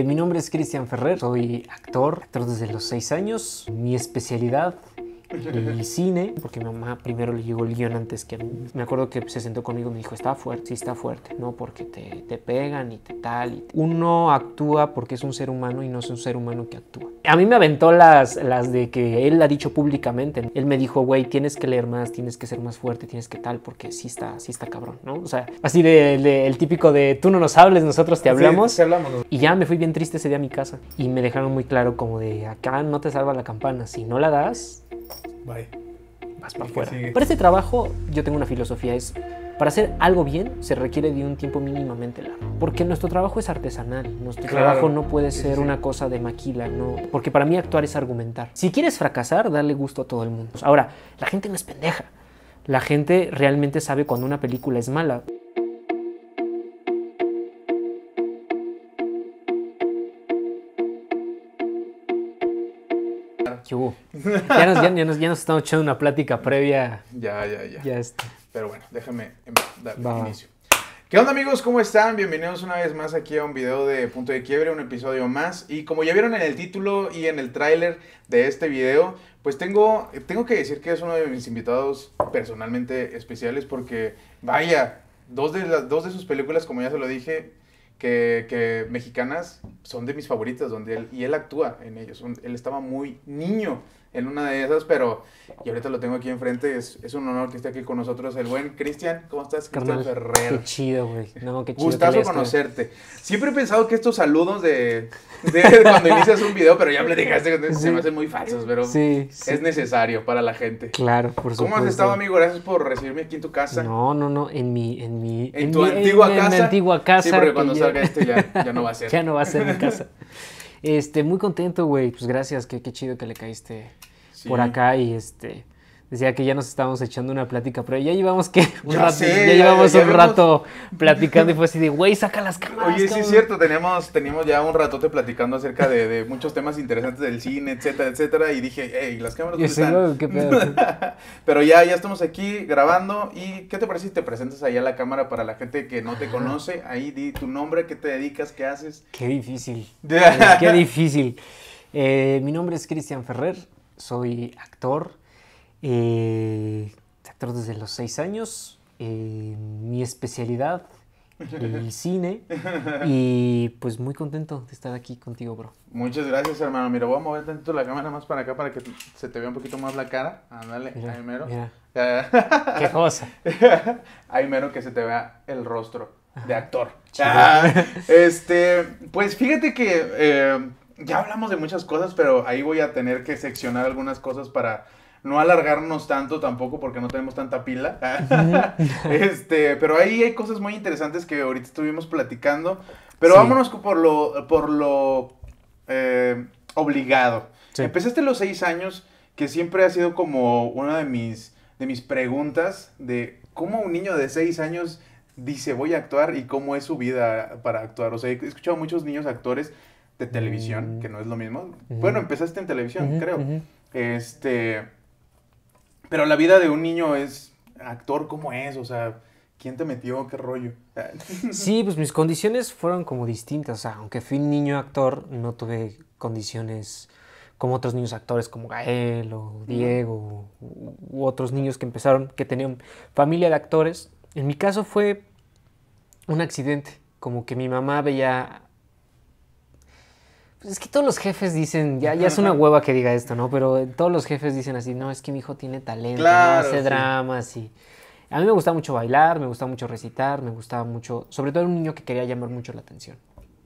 Eh, mi nombre es Cristian Ferrer, soy actor, actor desde los 6 años. Mi especialidad y cine, porque mi mamá primero le llegó el guión antes que Me acuerdo que se sentó conmigo y me dijo, está fuerte, sí está fuerte, ¿no? Porque te, te pegan y te tal. Y Uno actúa porque es un ser humano y no es un ser humano que actúa. A mí me aventó las, las de que él ha dicho públicamente. Él me dijo, güey, tienes que leer más, tienes que ser más fuerte, tienes que tal, porque sí está, sí está cabrón, ¿no? O sea, así de, el típico de tú no nos hables, nosotros te hablamos. te hablamos. Y ya me fui bien triste ese día a mi casa y me dejaron muy claro como de acá no te salva la campana, si no la das, Bye. Vas para afuera. Para este trabajo, yo tengo una filosofía: es para hacer algo bien se requiere de un tiempo mínimamente largo. Porque nuestro trabajo es artesanal, nuestro trabajo no puede ser una cosa de maquila, no. Porque para mí actuar es argumentar. Si quieres fracasar, darle gusto a todo el mundo. Ahora, la gente no es pendeja. La gente realmente sabe cuando una película es mala. Ya nos, ya, echando una plática previa. Ya, ya, ya. Ya está. Pero bueno, déjame em, dar inicio. ¿Qué onda amigos? ¿Cómo están? Bienvenidos una vez más aquí a un video de Punto de Quiebre, un episodio más. Y como ya vieron en el título y en el tráiler de este video, pues tengo, tengo que decir que es uno de mis invitados personalmente especiales porque, vaya, dos de, las, dos de sus películas, como ya se lo dije, que, que mexicanas son de mis favoritas, donde él, y él actúa en ellos. él estaba muy niño en una de esas, pero y ahorita lo tengo aquí enfrente. Es, es un honor que esté aquí con nosotros el buen Cristian. ¿Cómo estás, Cristian Ferrer? Qué chido, güey. No, qué chido. Gustazo conocerte. Siempre he pensado que estos saludos de, cuando inicias un video, pero ya platicaste, sí. se me hacen muy falsos, pero sí, es necesario para la gente. Claro, por supuesto. ¿Cómo has estado, amigo? Gracias por recibirme aquí en tu casa. No, no, no, en mi. En, mi, ¿En, tu antigua casa. En mi antigua casa. Sí, porque cuando salga esto ya no va a ser. ya no va a ser mi casa. Este, muy contento, güey. Pues gracias, que qué chido que le caíste por acá y este. Decía que ya nos estábamos echando una plática, pero ya llevamos que un rato, llevamos un rato platicando y fue así de, güey, saca las cámaras. Oye, sí es cierto, teníamos, teníamos ya un ratote platicando acerca de, muchos temas interesantes del cine, etcétera, etcétera, y dije, hey, las cámaras dónde están? pero ya, ya estamos aquí grabando y ¿qué te parece si te presentas allá a la cámara para la gente que no te conoce? Ahí di tu nombre, qué te dedicas, qué haces. Qué difícil, qué difícil. Eh, mi nombre es Cristian Ferrer, soy actor, eh, actor desde los seis años. Eh, mi especialidad, el cine. Y pues muy contento de estar aquí contigo, bro. Muchas gracias, hermano. Mira, voy a mover tantito la cámara más para acá para que se te vea un poquito más la cara. Ándale, mero. Qué cosa. ahí mero que se te vea el rostro de actor. Ah, este, pues fíjate que eh, ya hablamos de muchas cosas, pero ahí voy a tener que seccionar algunas cosas para no alargarnos tanto tampoco porque no tenemos tanta pila. este, pero ahí hay cosas muy interesantes que ahorita estuvimos platicando. Pero vámonos por lo, por lo eh, obligado. Empezaste los seis años, que siempre ha sido como una de mis, de mis preguntas de cómo un niño de seis años dice voy a actuar y cómo es su vida para actuar. O sea, he escuchado a muchos niños actores de televisión, mm. que no es lo mismo. Bueno, empezaste en televisión, creo. Este, pero la vida de un niño es actor como es, o sea, ¿quién te metió? ¿Qué rollo? sí, pues mis condiciones fueron como distintas, o sea, aunque fui un niño actor, no tuve condiciones como otros niños actores como Gael o Diego u otros niños que empezaron, que tenían familia de actores. En mi caso fue un accidente, como que mi mamá veía pues es que todos los jefes dicen, ya, es una hueva que diga esto, ¿no? Pero todos los jefes dicen así, no, es que mi hijo tiene talento, hace dramas y... A mí me gustaba mucho bailar, me gustaba mucho recitar, me gustaba mucho... Sobre todo era un niño que quería llamar mucho la atención.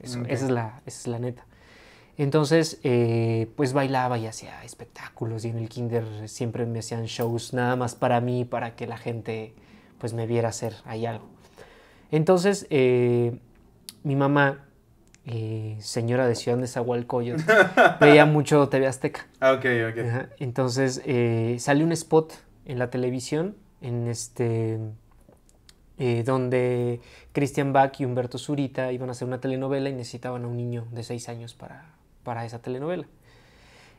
esa, es la, es la neta. Entonces, eh, pues bailaba y hacía espectáculos y en el kinder siempre me hacían shows nada más para mí, para que la gente pues me viera hacer ahí algo. Entonces, eh, mi mamá eh, señora de Ciudad de Zahualcóyotl, veía mucho TV Azteca. Ah, ok, ok. Entonces eh, salió un spot en la televisión, en este, eh, donde Christian Bach y Humberto Zurita iban a hacer una telenovela y necesitaban a un niño de seis años para, para esa telenovela.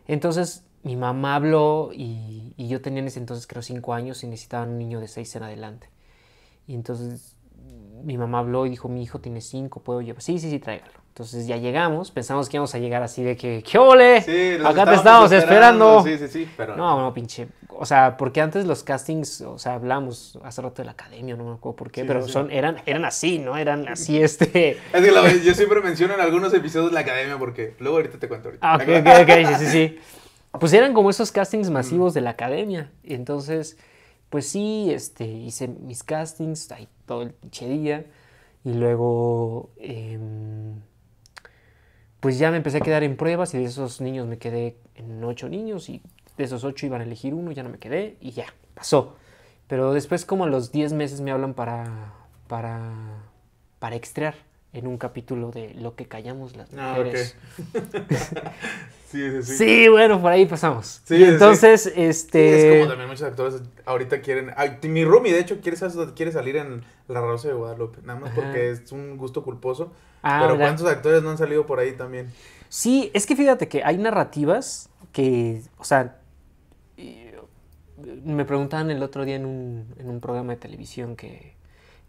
Entonces mi mamá habló y, yo tenía en ese entonces creo cinco años y necesitaban un niño de seis en adelante. Y entonces mi mamá habló y dijo, mi hijo tiene cinco, puedo llevar. Sí, sí, sí, tráigalo. Entonces ya llegamos, pensamos que íbamos a llegar así de que, ¡qué ole! Acá te estábamos esperando. Sí, sí, sí, pero... No, no, pinche. O sea, porque antes los castings, o sea, hablamos hace rato de la academia, no me acuerdo por qué, pero Son, eran, eran así, ¿no? Eran así este... Es que yo siempre menciono en algunos episodios la academia porque luego ahorita te cuento ahorita. Ah, ok, ok, sí, sí, sí. Pues eran como esos castings masivos mm. de la academia. entonces, pues sí, este, hice mis castings, ahí todo el pinche día. Y luego, em, pues ya me empecé a quedar en pruebas y de esos niños me quedé en ocho niños y de esos ocho iban a elegir uno, ya no me quedé y ya, pasó. Pero después como a los 10 meses me hablan para, para, para extraer en un capítulo de Lo que callamos las ah, mujeres. sí, bueno, por ahí pasamos. Sí, entonces, este... es como también muchos actores ahorita quieren... mi Rumi, de hecho, quiere, quiere salir en La Rosa de Guadalupe, nada más porque es un gusto culposo. Ah, pero ¿cuántos actores no han salido por ahí también? Sí, es que fíjate que hay narrativas que, o sea, me preguntaban el otro día en un programa de televisión que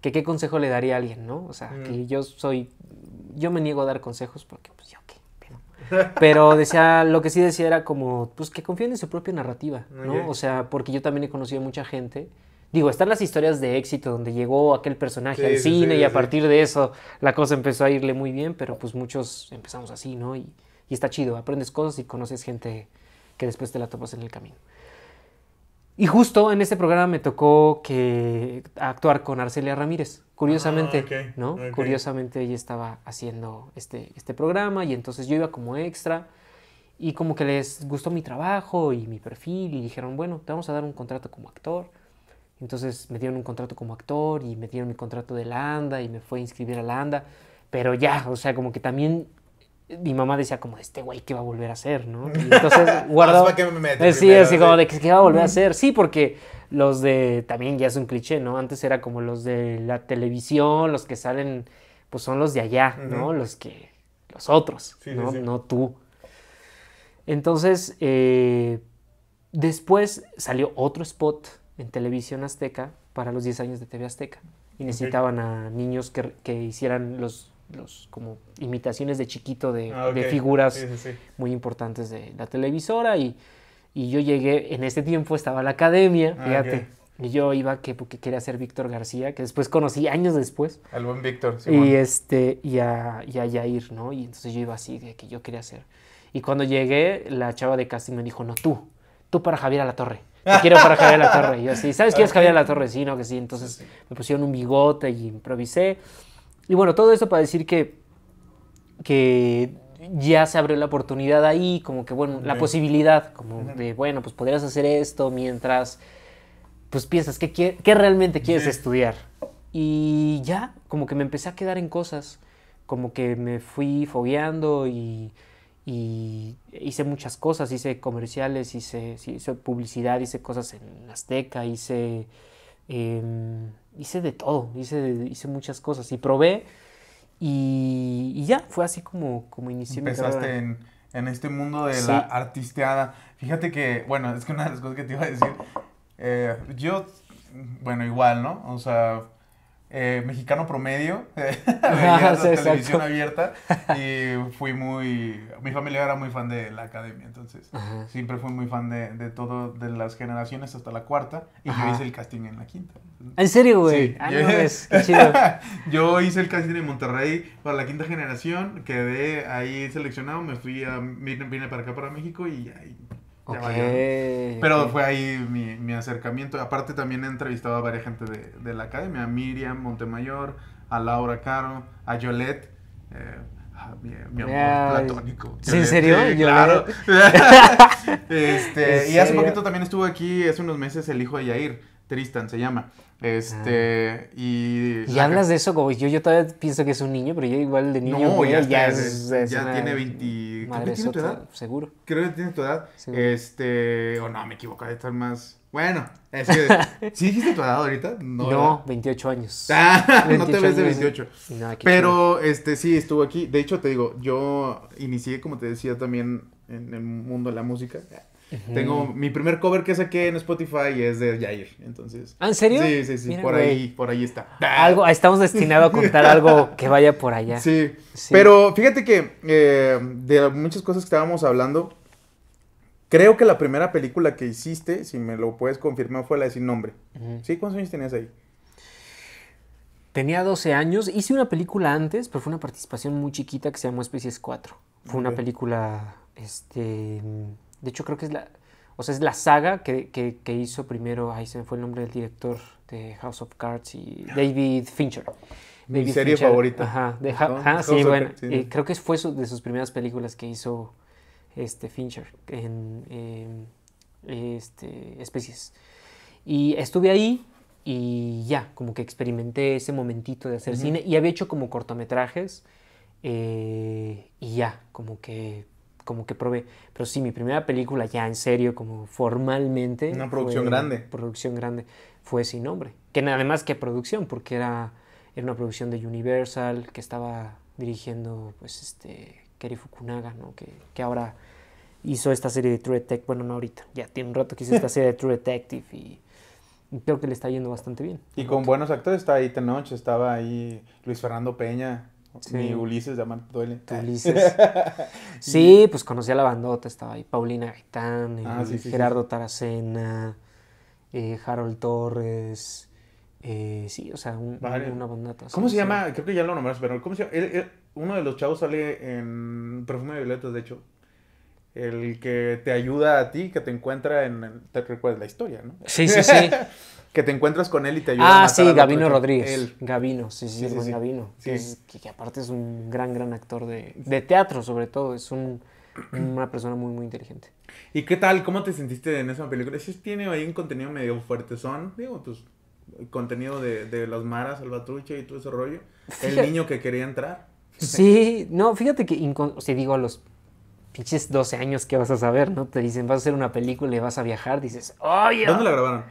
que qué consejo le daría a alguien, ¿no? O sea, que mm. yo soy, yo me niego a dar consejos porque pues yo qué. Pero, decía, lo que sí decía era como, pues que confíen en su propia narrativa, ¿no? O sea, porque yo también he conocido mucha gente Digo, están las historias de éxito donde llegó aquel personaje al cine y a partir de eso la cosa empezó a irle muy bien, pero pues muchos empezamos así, ¿no? Y, y, está chido, aprendes cosas y conoces gente que después te la topas en el camino. Y justo en este programa me tocó que actuar con Arcelia Ramírez. Curiosamente, ah, ¿no? Curiosamente ella estaba haciendo este, este programa y entonces yo iba como extra y como que les gustó mi trabajo y mi perfil y dijeron, bueno, te vamos a dar un contrato como actor. Entonces me dieron un contrato como actor y me dieron mi contrato de la ANDA y me fue a inscribir a la ANDA. Pero ya, o sea, como que también mi mamá decía como, este güey, ¿qué va a volver a hacer? ¿no? Y entonces guardaba... que me eh, sí, así como de, ¿qué va a volver a hacer? Sí, porque los de, también ya es un cliché, ¿no? Antes era como los de la televisión, los que salen, pues son los de allá, ¿no? Los que, los otros, ¿no? no tú. Entonces, eh, después salió otro spot en televisión azteca para los 10 años de TV azteca. Y necesitaban a niños que hicieran los los como imitaciones de chiquito de, ah, figuras muy importantes de la televisora y, y, yo llegué, en este tiempo estaba la academia, ah, fíjate. Y yo iba que porque quería ser Víctor García, que después conocí años después. Al buen Víctor, sí. Y este, y a, y a Yair, ¿no? Y entonces yo iba así, de que yo quería ser. Y cuando llegué, la chava de casting me dijo, no, tú, tú para Javier a la Torre. Te quiero para Javier a la Torre. Y yo así, ¿sabes quién es Javier a la Torre? Sí, no, que sí. Entonces me pusieron un bigote y improvisé. Y bueno, todo esto para decir que, que ya se abrió la oportunidad ahí, como que, bueno, la posibilidad, como de, bueno, pues podrías hacer esto mientras, pues piensas, ¿qué, realmente quieres estudiar? Y ya, como que me empecé a quedar en cosas, como que me fui fogueando y, hice muchas cosas, hice comerciales, hice, hice publicidad, hice cosas en Azteca, hice... Em, hice de todo, hice, hice muchas cosas y probé y, ya, fue así como, como inicié Empezaste En, en, este mundo de la artisteada. Fíjate que, bueno, es que una de las cosas que te iba a decir, eh, yo, bueno, igual, ¿no? O sea, eh, mexicano promedio, la televisión abierta y fui muy, mi familia era muy fan de la academia, entonces siempre fui muy fan de, todo, de las generaciones hasta la cuarta y yo hice el casting en la quinta. ¿En serio, güey? Sí, ah, pues, yo, hice el casting en Monterrey para la quinta generación, quedé ahí seleccionado, me fui a, vine, vine para acá, para México y ahí Okay. Pero fue ahí mi, acercamiento. Aparte también he entrevistado a varias gente de, la academia, a Miriam Montemayor, a Laura Caro, a Yolette. Eh, mi, amor platónico. ¿En serio? claro. Este, y hace poquito también estuvo aquí, hace unos meses, el hijo de Yair, Tristan se llama. Este, ah. y... Y hablas de eso como yo, yo todavía pienso que es un niño, pero yo igual de niño... No, ya, ya, ya tiene 20... Madre tiene tu edad. Seguro. Creo que tiene tu edad. Este, o no, me equivoco, de estar más... Bueno, si ¿Sí dijiste tu edad ahorita? No, no 28 años. Ah, no te ves de 28. pero, este, sí, estuvo aquí. De hecho, te digo, yo inicié, como te decía, también en el mundo de la música. Tengo mi primer cover que saqué en Spotify es de Jair, entonces. ¿Ah, ¿En serio? Sí, sí, sí, por ahí, por ahí está. Algo, estamos destinados a contar algo que vaya por allá. Sí, pero fíjate que eh, de muchas cosas que estábamos hablando, creo que la primera película que hiciste, si me lo puedes confirmar, fue la de Sin Nombre. ¿Sí? ¿Cuántos años tenías ahí? Tenía 12 años, hice una película antes, pero fue una participación muy chiquita que se llamó Especies 4. Fue una película, este de hecho, creo que es la. O sea, es la saga que, hizo primero. Ahí se me fue el nombre del director de House of Cards y David Fincher. Mi serie favorita. Ajá, sí, bueno. creo que fue de sus primeras películas que hizo este Fincher en em, este, Especies. Y estuve ahí y ya, como que experimenté ese momentito de hacer cine y había hecho como cortometrajes eh, y ya, como que como que probé. Pero sí, mi primera película ya en serio, como formalmente. Una producción grande. producción grande. Fue Sin Nombre. Que nada más que producción, porque era, era una producción de Universal que estaba dirigiendo, pues, este, Kerry Fukunaga, ¿no? Que, ahora hizo esta serie de True Detective. Bueno, no ahorita, ya tiene un rato que hizo esta serie de True Detective y creo que le está yendo bastante bien. Y con buenos actores, está ahí Tenoch, estaba ahí Luis Fernando Peña. Sí. Ulises de Duele. Ah. Ulises. sí, pues conocí a la bandota, estaba ahí Paulina Gaitán, ah, eh, Gerardo Taracena, eh, Harold Torres. Eh, sí, o sea, una bandota. ¿Cómo se llama? Creo que ya lo nombraste, pero ¿cómo se llama? uno de los chavos sale en Perfume de Violetas, de hecho. El que te ayuda a ti, que te encuentra en. Te recuerdas la historia, ¿no? Sí, sí, sí. que te encuentras con él y te ayuda a Ah, sí, Gabino Rodríguez. Gabino, sí, sí, sí, sí, Gabino. Que, aparte es un gran, gran actor de, teatro, sobre todo. Es un, una persona muy, muy inteligente. ¿Y qué tal? ¿Cómo te sentiste en esa película? Si tiene ahí un contenido medio fuerte, son, digo, tus pues, contenido de, de las maras, salvatrucha y todo ese rollo. el niño que quería entrar. Sí, no, fíjate que, si digo, a los pinches 12 años ¿qué vas a saber, ¿no? Te dicen, vas a hacer una película y vas a viajar, dices, ¡oye! ¿Dónde la grabaron?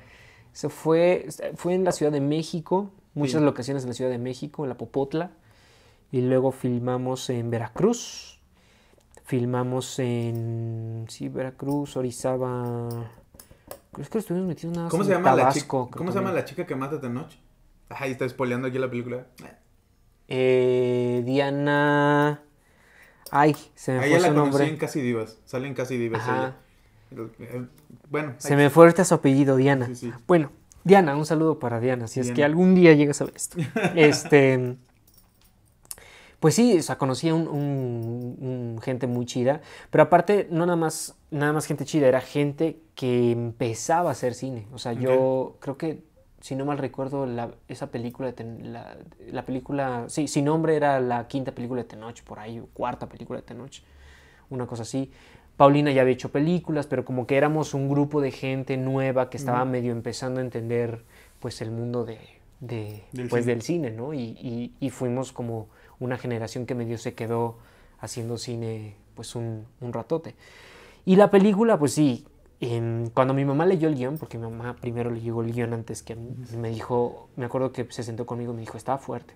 Se fue, fue en la Ciudad de México, muchas locaciones en la Ciudad de México, en la Popotla. Y luego filmamos en Veracruz. Filmamos en. Sí, Veracruz, Orizaba. Creo que estuvimos metiendo nada ¿Cómo se llama la chica, ¿Cómo se llama la chica que mata de noche? Ay, está spoileando aquí la película. Eh, Diana. Ay, se me fue nombre. la conocí en Casi Divas. Sale en Casi Divas. Eh, bueno. Se me fue su apellido, Diana. Bueno, Diana, un saludo para Diana, si es que algún día llegas a ver esto. este. Pues sí, o sea, conocía un, un, gente muy chida, pero aparte no nada más, nada más gente chida, era gente que empezaba a hacer cine. O sea, yo creo que, si no mal recuerdo, la, esa película, la, la, película, sí, sin nombre era la quinta película de Tenoch, por ahí, o cuarta película de Tenoch, una cosa así. Paulina ya había hecho películas, pero como que éramos un grupo de gente nueva que estaba medio empezando a entender pues el mundo de, pues, del, cine. ¿no? Y, fuimos como una generación que medio se quedó haciendo cine pues un, ratote. Y la película, pues sí, cuando mi mamá leyó el guión, porque mi mamá primero le leyó el guión antes que me dijo, me acuerdo que se sentó conmigo y me dijo, está fuerte.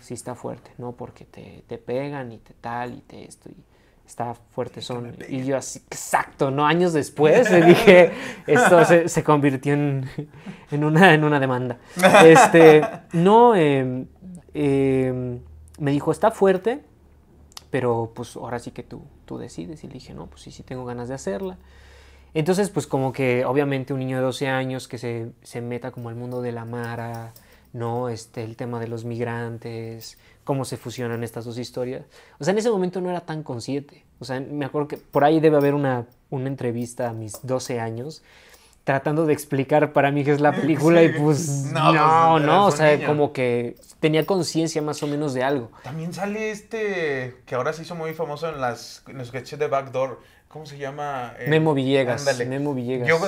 Sí, está fuerte, ¿no? Porque te, te, pegan y te tal y te esto. Y, está fuerte son. Y yo así, exacto, ¿no? Años después le dije, esto se, convirtió en, en, una, en una demanda. Este, no, em, em, me dijo, está fuerte, pero pues ahora sí que tú, decides. Y le dije, no, pues sí, sí tengo ganas de hacerla. Entonces, pues como que obviamente un niño de 12 años que se, se meta como al mundo de la mara, no, este, el tema de los migrantes, cómo se fusionan estas dos historias. O sea, en ese momento no era tan consciente. O sea, me acuerdo que por ahí debe haber una, entrevista a mis 12 años tratando de explicar para mí qué es la película y pues no, no, pues, o sea, como que tenía conciencia más o menos de algo. También sale este que ahora se hizo muy famoso en las los sketches de Backdoor, ¿Cómo se llama? Eh, Memo Villegas. Memo Villegas. Yo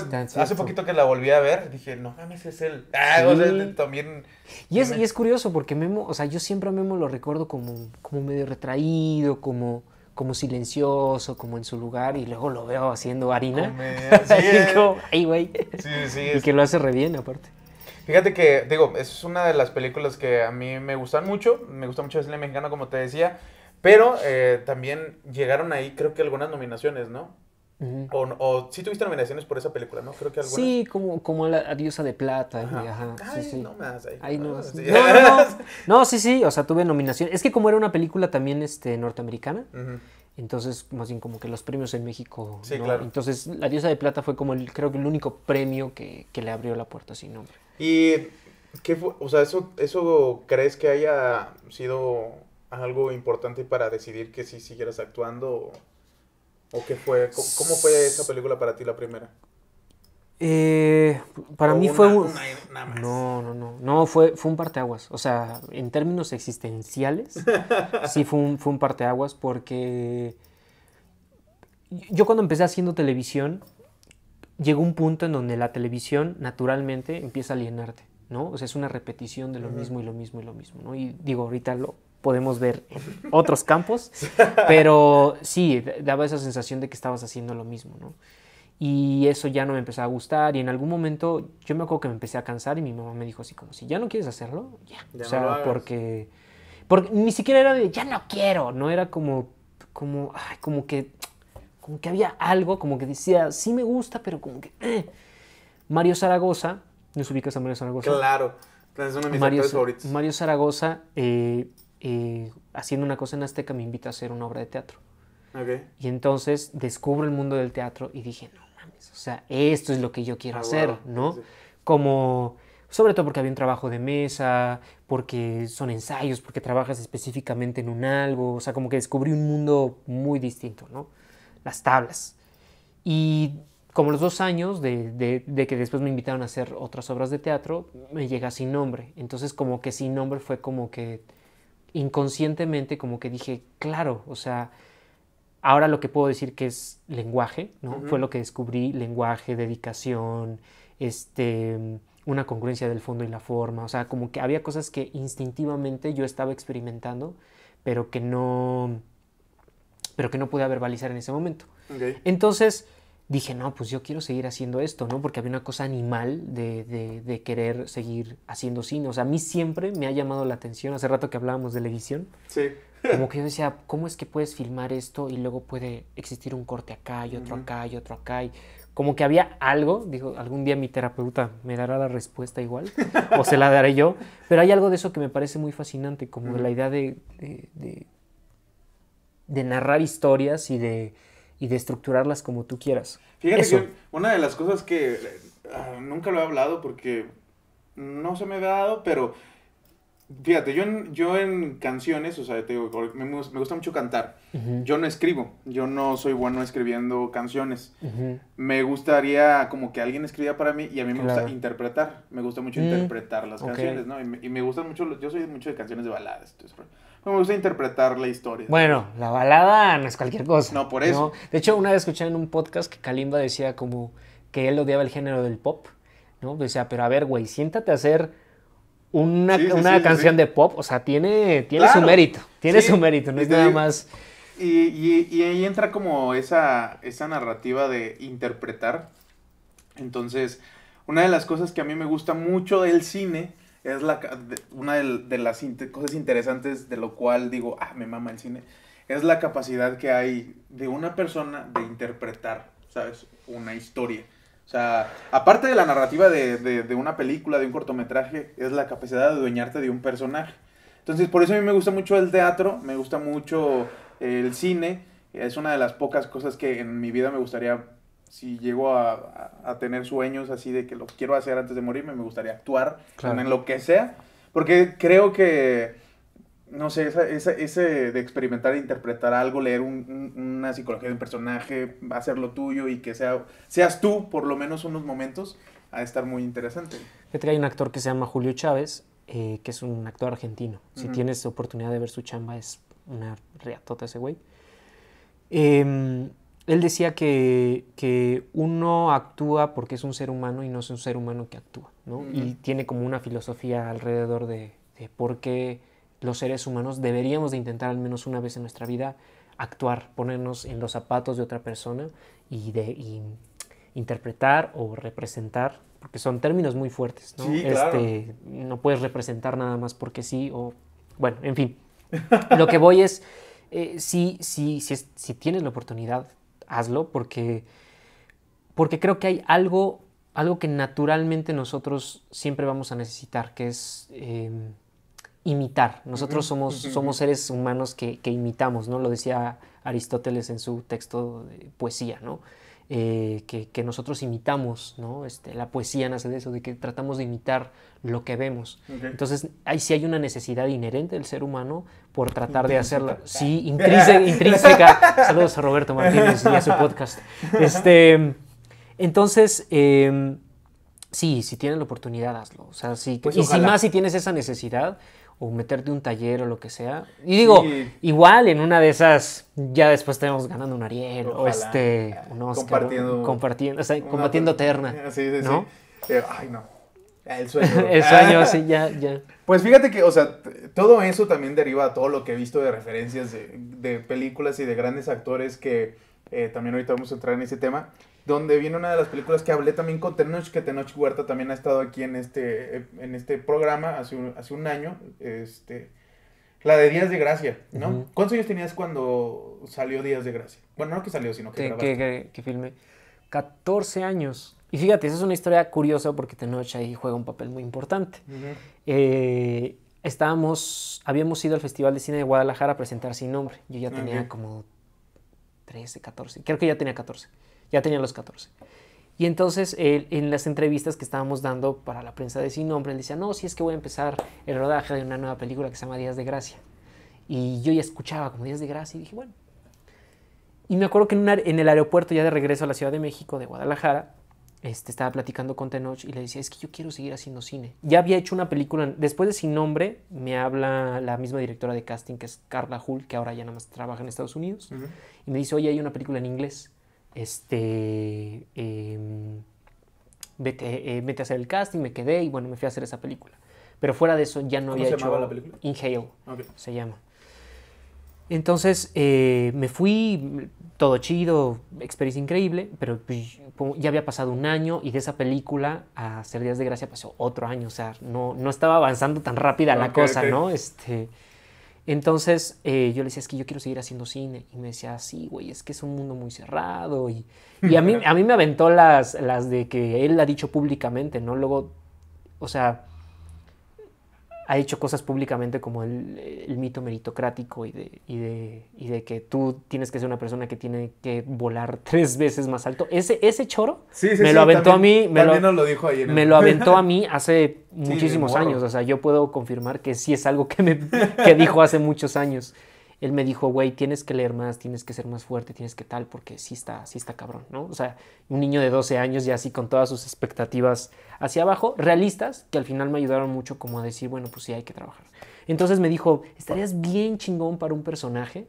hace poquito que la volví a ver, dije, no mames, es él. Ah, o sea, también. Y es, y es curioso porque Memo, o sea, yo siempre a Memo lo recuerdo como, como medio retraído, como como silencioso, como en su lugar, y luego lo veo haciendo harina. Ahí, eh. güey. Sí, sí, y que lo hace re bien, aparte. Fíjate que, digo, es una de las películas que a mí me gustan mucho. Me gusta mucho el cine mexicano, como te decía. Pero eh, también llegaron ahí, creo que algunas nominaciones, ¿no? o, sí tuviste nominaciones por esa película, ¿no? Creo que algunas. Sí, como, como la diosa de plata. no no, Sí. No, sí, sí, o sea, tuve nominación. Es que como era una película también este, norteamericana, entonces más bien como que los premios en México. Sí, claro. Entonces la diosa de plata fue como el, creo que el único premio que, que le abrió la puerta sin nombre. ¿Y qué fue? O sea, ¿eso, eso crees que haya sido algo importante para decidir que si siguieras actuando o, qué fue? ¿Cómo, fue esa película para ti la primera? Eh, para mí fue un... No, no, no. No, fue, fue un parteaguas. O sea, en términos existenciales, sí fue un, fue un parteaguas porque yo cuando empecé haciendo televisión, llegó un punto en donde la televisión naturalmente empieza a alienarte, ¿no? O sea, es una repetición de lo mismo y lo mismo y lo mismo, ¿no? Y digo, ahorita lo, podemos ver en otros campos, pero sí, daba esa sensación de que estabas haciendo lo mismo, ¿no? Y eso ya no me empezaba a gustar y en algún momento yo me acuerdo que me empecé a cansar y mi mamá me dijo así como, si ya no quieres hacerlo, ya. o sea, porque, porque ni siquiera era de, ya no quiero, no era como, como, como que, como que había algo, como que decía, sí me gusta, pero como que... Eh". Mario Zaragoza, ¿nos ubicas a Mario Zaragoza? Claro, es uno de mis favoritos. Mario Zaragoza, eh, eh, haciendo una cosa en Azteca, me invita a hacer una obra de teatro. Y entonces descubro el mundo del teatro y dije, no mames, o sea, esto es lo que yo quiero ah, hacer, ¿no? Como, sobre todo porque había un trabajo de mesa, porque son ensayos, porque trabajas específicamente en un algo, o sea, como que descubrí un mundo muy distinto, ¿no? Las tablas. Y como los dos años de, de, de, que después me invitaron a hacer otras obras de teatro, me llega sin nombre. Entonces como que sin nombre fue como que inconscientemente como que dije, claro, o sea, ahora lo que puedo decir que es lenguaje, ¿no? Fue lo que descubrí, lenguaje, dedicación, este, una congruencia del fondo y la forma, o sea, como que había cosas que instintivamente yo estaba experimentando, pero que no, pero que no verbalizar en ese momento. Entonces, dije, no, pues yo quiero seguir haciendo esto, ¿no? Porque había una cosa animal de, querer seguir haciendo cine. O sea, a mí siempre me ha llamado la atención, hace rato que hablábamos de televisión. Sí. Como que yo decía, ¿cómo es que puedes filmar esto y luego puede existir un corte acá y otro acá y otro acá? Y como que había algo, digo, algún día mi terapeuta me dará la respuesta igual, o se la daré yo, pero hay algo de eso que me parece muy fascinante, como la idea de, de narrar historias y de y de estructurarlas como tú quieras. Fíjate que una de las cosas que ah, nunca lo he hablado porque no se me ha dado, pero fíjate, yo en, yo en canciones, o sea, te me, gusta mucho cantar. Yo no escribo, yo no soy bueno escribiendo canciones. Me gustaría como que alguien escribiera para mí y a mí me gusta interpretar. Me gusta mucho mm. interpretar las canciones, ¿no? Y me, gustan mucho, yo soy mucho de canciones de baladas me gusta interpretar la historia. Bueno, la balada no es cualquier cosa. No, por eso. De hecho, una vez escuché en un podcast que Kalimba decía como que él odiaba el género del pop, ¿no? pero a ver, güey, siéntate a hacer una, canción de pop, o sea, tiene, tiene su mérito, tiene su mérito, no es nada más... Y, ahí entra como esa, esa narrativa de interpretar. Entonces, una de las cosas que a mí me gusta mucho del cine es la, una de, las cosas interesantes de lo cual digo, ah, me mama el cine, es la capacidad que hay de una persona de interpretar, ¿sabes? Una historia. O sea, aparte de la narrativa de, de, de una película, de un cortometraje, es la capacidad de dueñarte de un personaje. Entonces, por eso a mí me gusta mucho el teatro, me gusta mucho el cine, es una de las pocas cosas que en mi vida me gustaría si llego a, tener sueños así de que lo quiero hacer antes de morir me gustaría actuar en lo que sea, porque creo que, no sé, ese de experimentar e interpretar algo, leer un, una psicología de un personaje, lo tuyo y que sea, seas tú por lo menos unos momentos, a estar muy interesante. hay un actor que se llama Julio Chávez, eh, que es un actor argentino. Si tienes oportunidad de ver su chamba, es una reatota ese güey. Eh, él decía que, uno actúa porque es un ser humano y no es un ser humano que actúa, ¿no? Y tiene como una filosofía alrededor de, por qué los seres humanos deberíamos de intentar al menos una vez en nuestra vida actuar, ponernos en los zapatos de otra persona y de interpretar o representar, porque son términos muy fuertes, ¿no? Este, no puedes representar nada más porque sí o... Bueno, en fin, lo que voy es... Eh, si, si, si, si, tienes la oportunidad hazlo porque, creo que hay algo, algo que naturalmente nosotros siempre vamos a necesitar, que es em, imitar. Nosotros somos, seres humanos que, que, imitamos, ¿no? Lo decía Aristóteles en su texto de poesía, ¿no? Eh, que, nosotros imitamos, ¿no? Este, la poesía nace de eso, de que tratamos de imitar lo que vemos. Entonces, ahí sí hay una necesidad inherente del ser humano por tratar de hacerlo sí, intrínseca. Saludos a Roberto Martínez y a su podcast. Este, entonces, em, sí, si tienes la oportunidad, hazlo. Pues y si más si tienes esa necesidad, o meterte un taller o lo que sea. Y digo, igual en una de esas ya después tenemos ganando un Ariel o este, compartiendo, compartiendo, o sea, combatiendo terna, ah, sí, sí, ¿no? Eh, ay, no. El sueño. el sueño, sí, ya, ya. Pues fíjate que, o sea, todo eso también deriva a todo lo que he visto de referencias de, de películas y de grandes actores que eh, también ahorita vamos a entrar en ese tema. Donde viene una de las películas que hablé también con Tenoch, que Tenoch Huerta también ha estado aquí en este, eh, en este programa hace un, hace un año. Este, la de Días de Gracia, ¿no? ¿Cuántos años tenías cuando salió Días de Gracia? Bueno, no que salió, sino que, grabaste. que, filmé. 14 años. Y fíjate, esa es una historia curiosa porque Tenoch ahí juega un papel muy importante. Eh, estábamos, habíamos ido al Festival de Cine de Guadalajara a presentar Sin Nombre. Yo ya ah, tenía como 13, 14, creo que ya tenía 14, ya tenía los 14. Y entonces en las entrevistas que estábamos dando para la prensa de Sin Nombre, él decía, no, si es que voy a empezar el rodaje de una nueva película que se llama Días de Gracia. Y yo ya escuchaba como Días de Gracia y dije, bueno. Y me acuerdo que en el aeropuerto ya de regreso a la Ciudad de México, de Guadalajara, este, estaba platicando con Tenoch y le decía, es que yo quiero seguir haciendo cine. Ya había hecho una película, después de Sin Nombre, me habla la misma directora de casting, que es Carla Hull, que ahora ya nada más trabaja en Estados Unidos, y me dice, oye, hay una película en inglés, este, em, eh, vete, a hacer el casting, me quedé y bueno, me fui a hacer esa película. Pero fuera de eso ya no había hecho... la Inhale, se llama. Entonces eh, me fui, todo chido, experiencia increíble, pero pues, ya había pasado un año y de esa película a Ser Días de Gracia pasó otro año, o sea, no, no estaba avanzando tan rápida la cosa, ¿no? Este, entonces eh, yo le decía, es que yo quiero seguir haciendo cine. Y me decía, sí, güey, es que es un mundo muy cerrado. Y, y a, mí, a mí me aventó las, las de que él ha dicho públicamente, ¿no? Luego, o sea, ha hecho cosas públicamente como el, mito meritocrático y de, de, de, que tú tienes que ser una persona que tiene que volar tres veces más alto. Ese, ese choro me lo aventó a mí. Me aventó a mí hace muchísimos años. O sea, yo puedo confirmar que sí es algo que me que dijo hace muchos años él me dijo, güey, tienes que leer más, tienes que ser más fuerte, tienes que tal, porque sí está, sí está cabrón, ¿no? O sea, un niño de 12 años y así con todas sus expectativas hacia abajo, realistas, que al final me ayudaron mucho como a decir, bueno, pues sí hay que trabajar. Entonces me dijo, estarías bien chingón para un personaje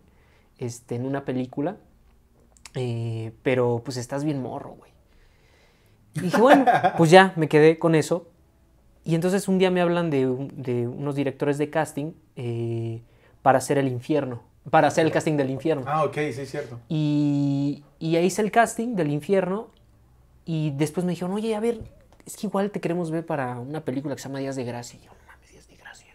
este, en una película, eh, pero pues estás bien morro, güey. Y dije, bueno, pues ya, me quedé con eso. Y entonces un día me hablan de, unos directores de casting eh, para hacer el infierno, para hacer el casting del infierno. Ah, ok, sí, cierto. Y, ahí hice el casting del infierno y después me dijeron, oye, a ver, es que igual te queremos ver para una película que se llama Días de Gracia. Y yo, no mames, Días de Gracia.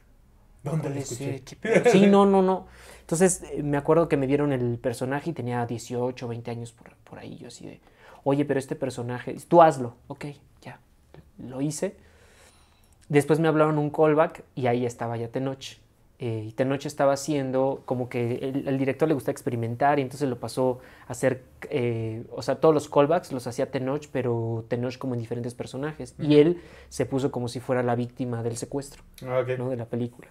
¿Dónde lo escuché? Sí, no, no, no. Entonces, eh, me acuerdo que me dieron el personaje y tenía 18, 20 años por, ahí. Yo así de, oye, pero este personaje, tú hazlo. Ok, ya, lo hice. Después me hablaron un callback y ahí estaba ya Tenoch y eh, Tenoch estaba haciendo, como que el, director le gusta experimentar y entonces lo pasó a hacer, eh, o sea, todos los callbacks los hacía Tenoch, pero Tenoch como en diferentes personajes. Y él se puso como si fuera la víctima del secuestro ah, ¿no? de la película.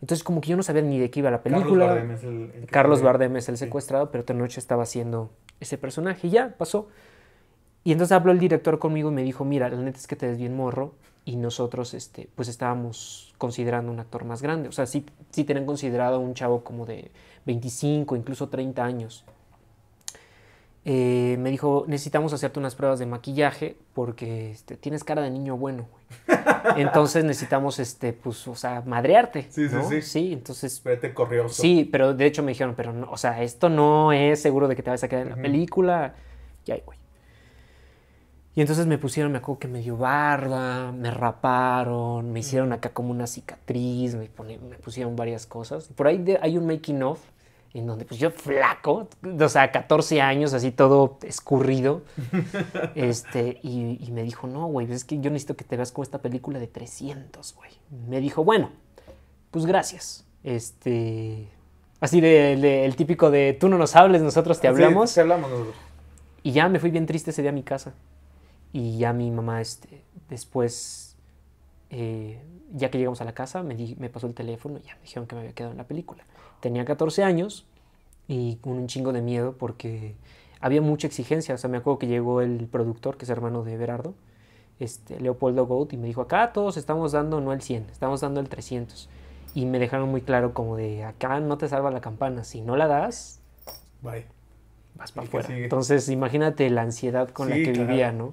Entonces como que yo no sabía ni de qué iba la película. Carlos Bardem es el, secuestrado, pero Tenoch estaba haciendo ese personaje y ya pasó. Y entonces habló el director conmigo y me dijo, mira, la neta es que te ves bien morro y nosotros este, pues estábamos considerando un actor más grande. O sea, sí, sí tenían considerado a un chavo como de 25, incluso 30 años. Eh, me dijo, necesitamos hacerte unas pruebas de maquillaje porque este, tienes cara de niño bueno. Entonces necesitamos, este, pues, o sea, madrearte. Sí, sí, sí. Sí, entonces... Vete corrioso. Sí, pero de hecho me dijeron, pero, no, o sea, esto no es seguro de que te vayas a quedar en la película. Y ahí, güey. Y entonces me pusieron, me acuerdo que me dio barba, me raparon, me hicieron acá como una cicatriz, me, pusieron varias cosas. Por ahí hay un making of en donde pues yo flaco, o sea, 14 años, así todo escurrido, este, y, me dijo, no, güey, pues, es que yo necesito que te veas como esta película de 300, güey. Me dijo, bueno, pues gracias, este, así de, el típico de, tú no nos hables, nosotros te hablamos. Y ya me fui bien triste ese día a mi casa. Y ya mi mamá, este, después, eh, ya que llegamos a la casa, me, pasó el teléfono y ya me dijeron que me había quedado en la película. Tenía 14 años y con un chingo de miedo porque había mucha exigencia. O sea, me acuerdo que llegó el productor, que es hermano de Berardo, este, Leopoldo Gould, y me dijo, acá todos estamos dando no el 100, estamos dando el 300. Y me dejaron muy claro como de, acá no te salva la campana, si no la das, Bye. vas para afuera. Entonces, imagínate la ansiedad con la que vivía, ¿no?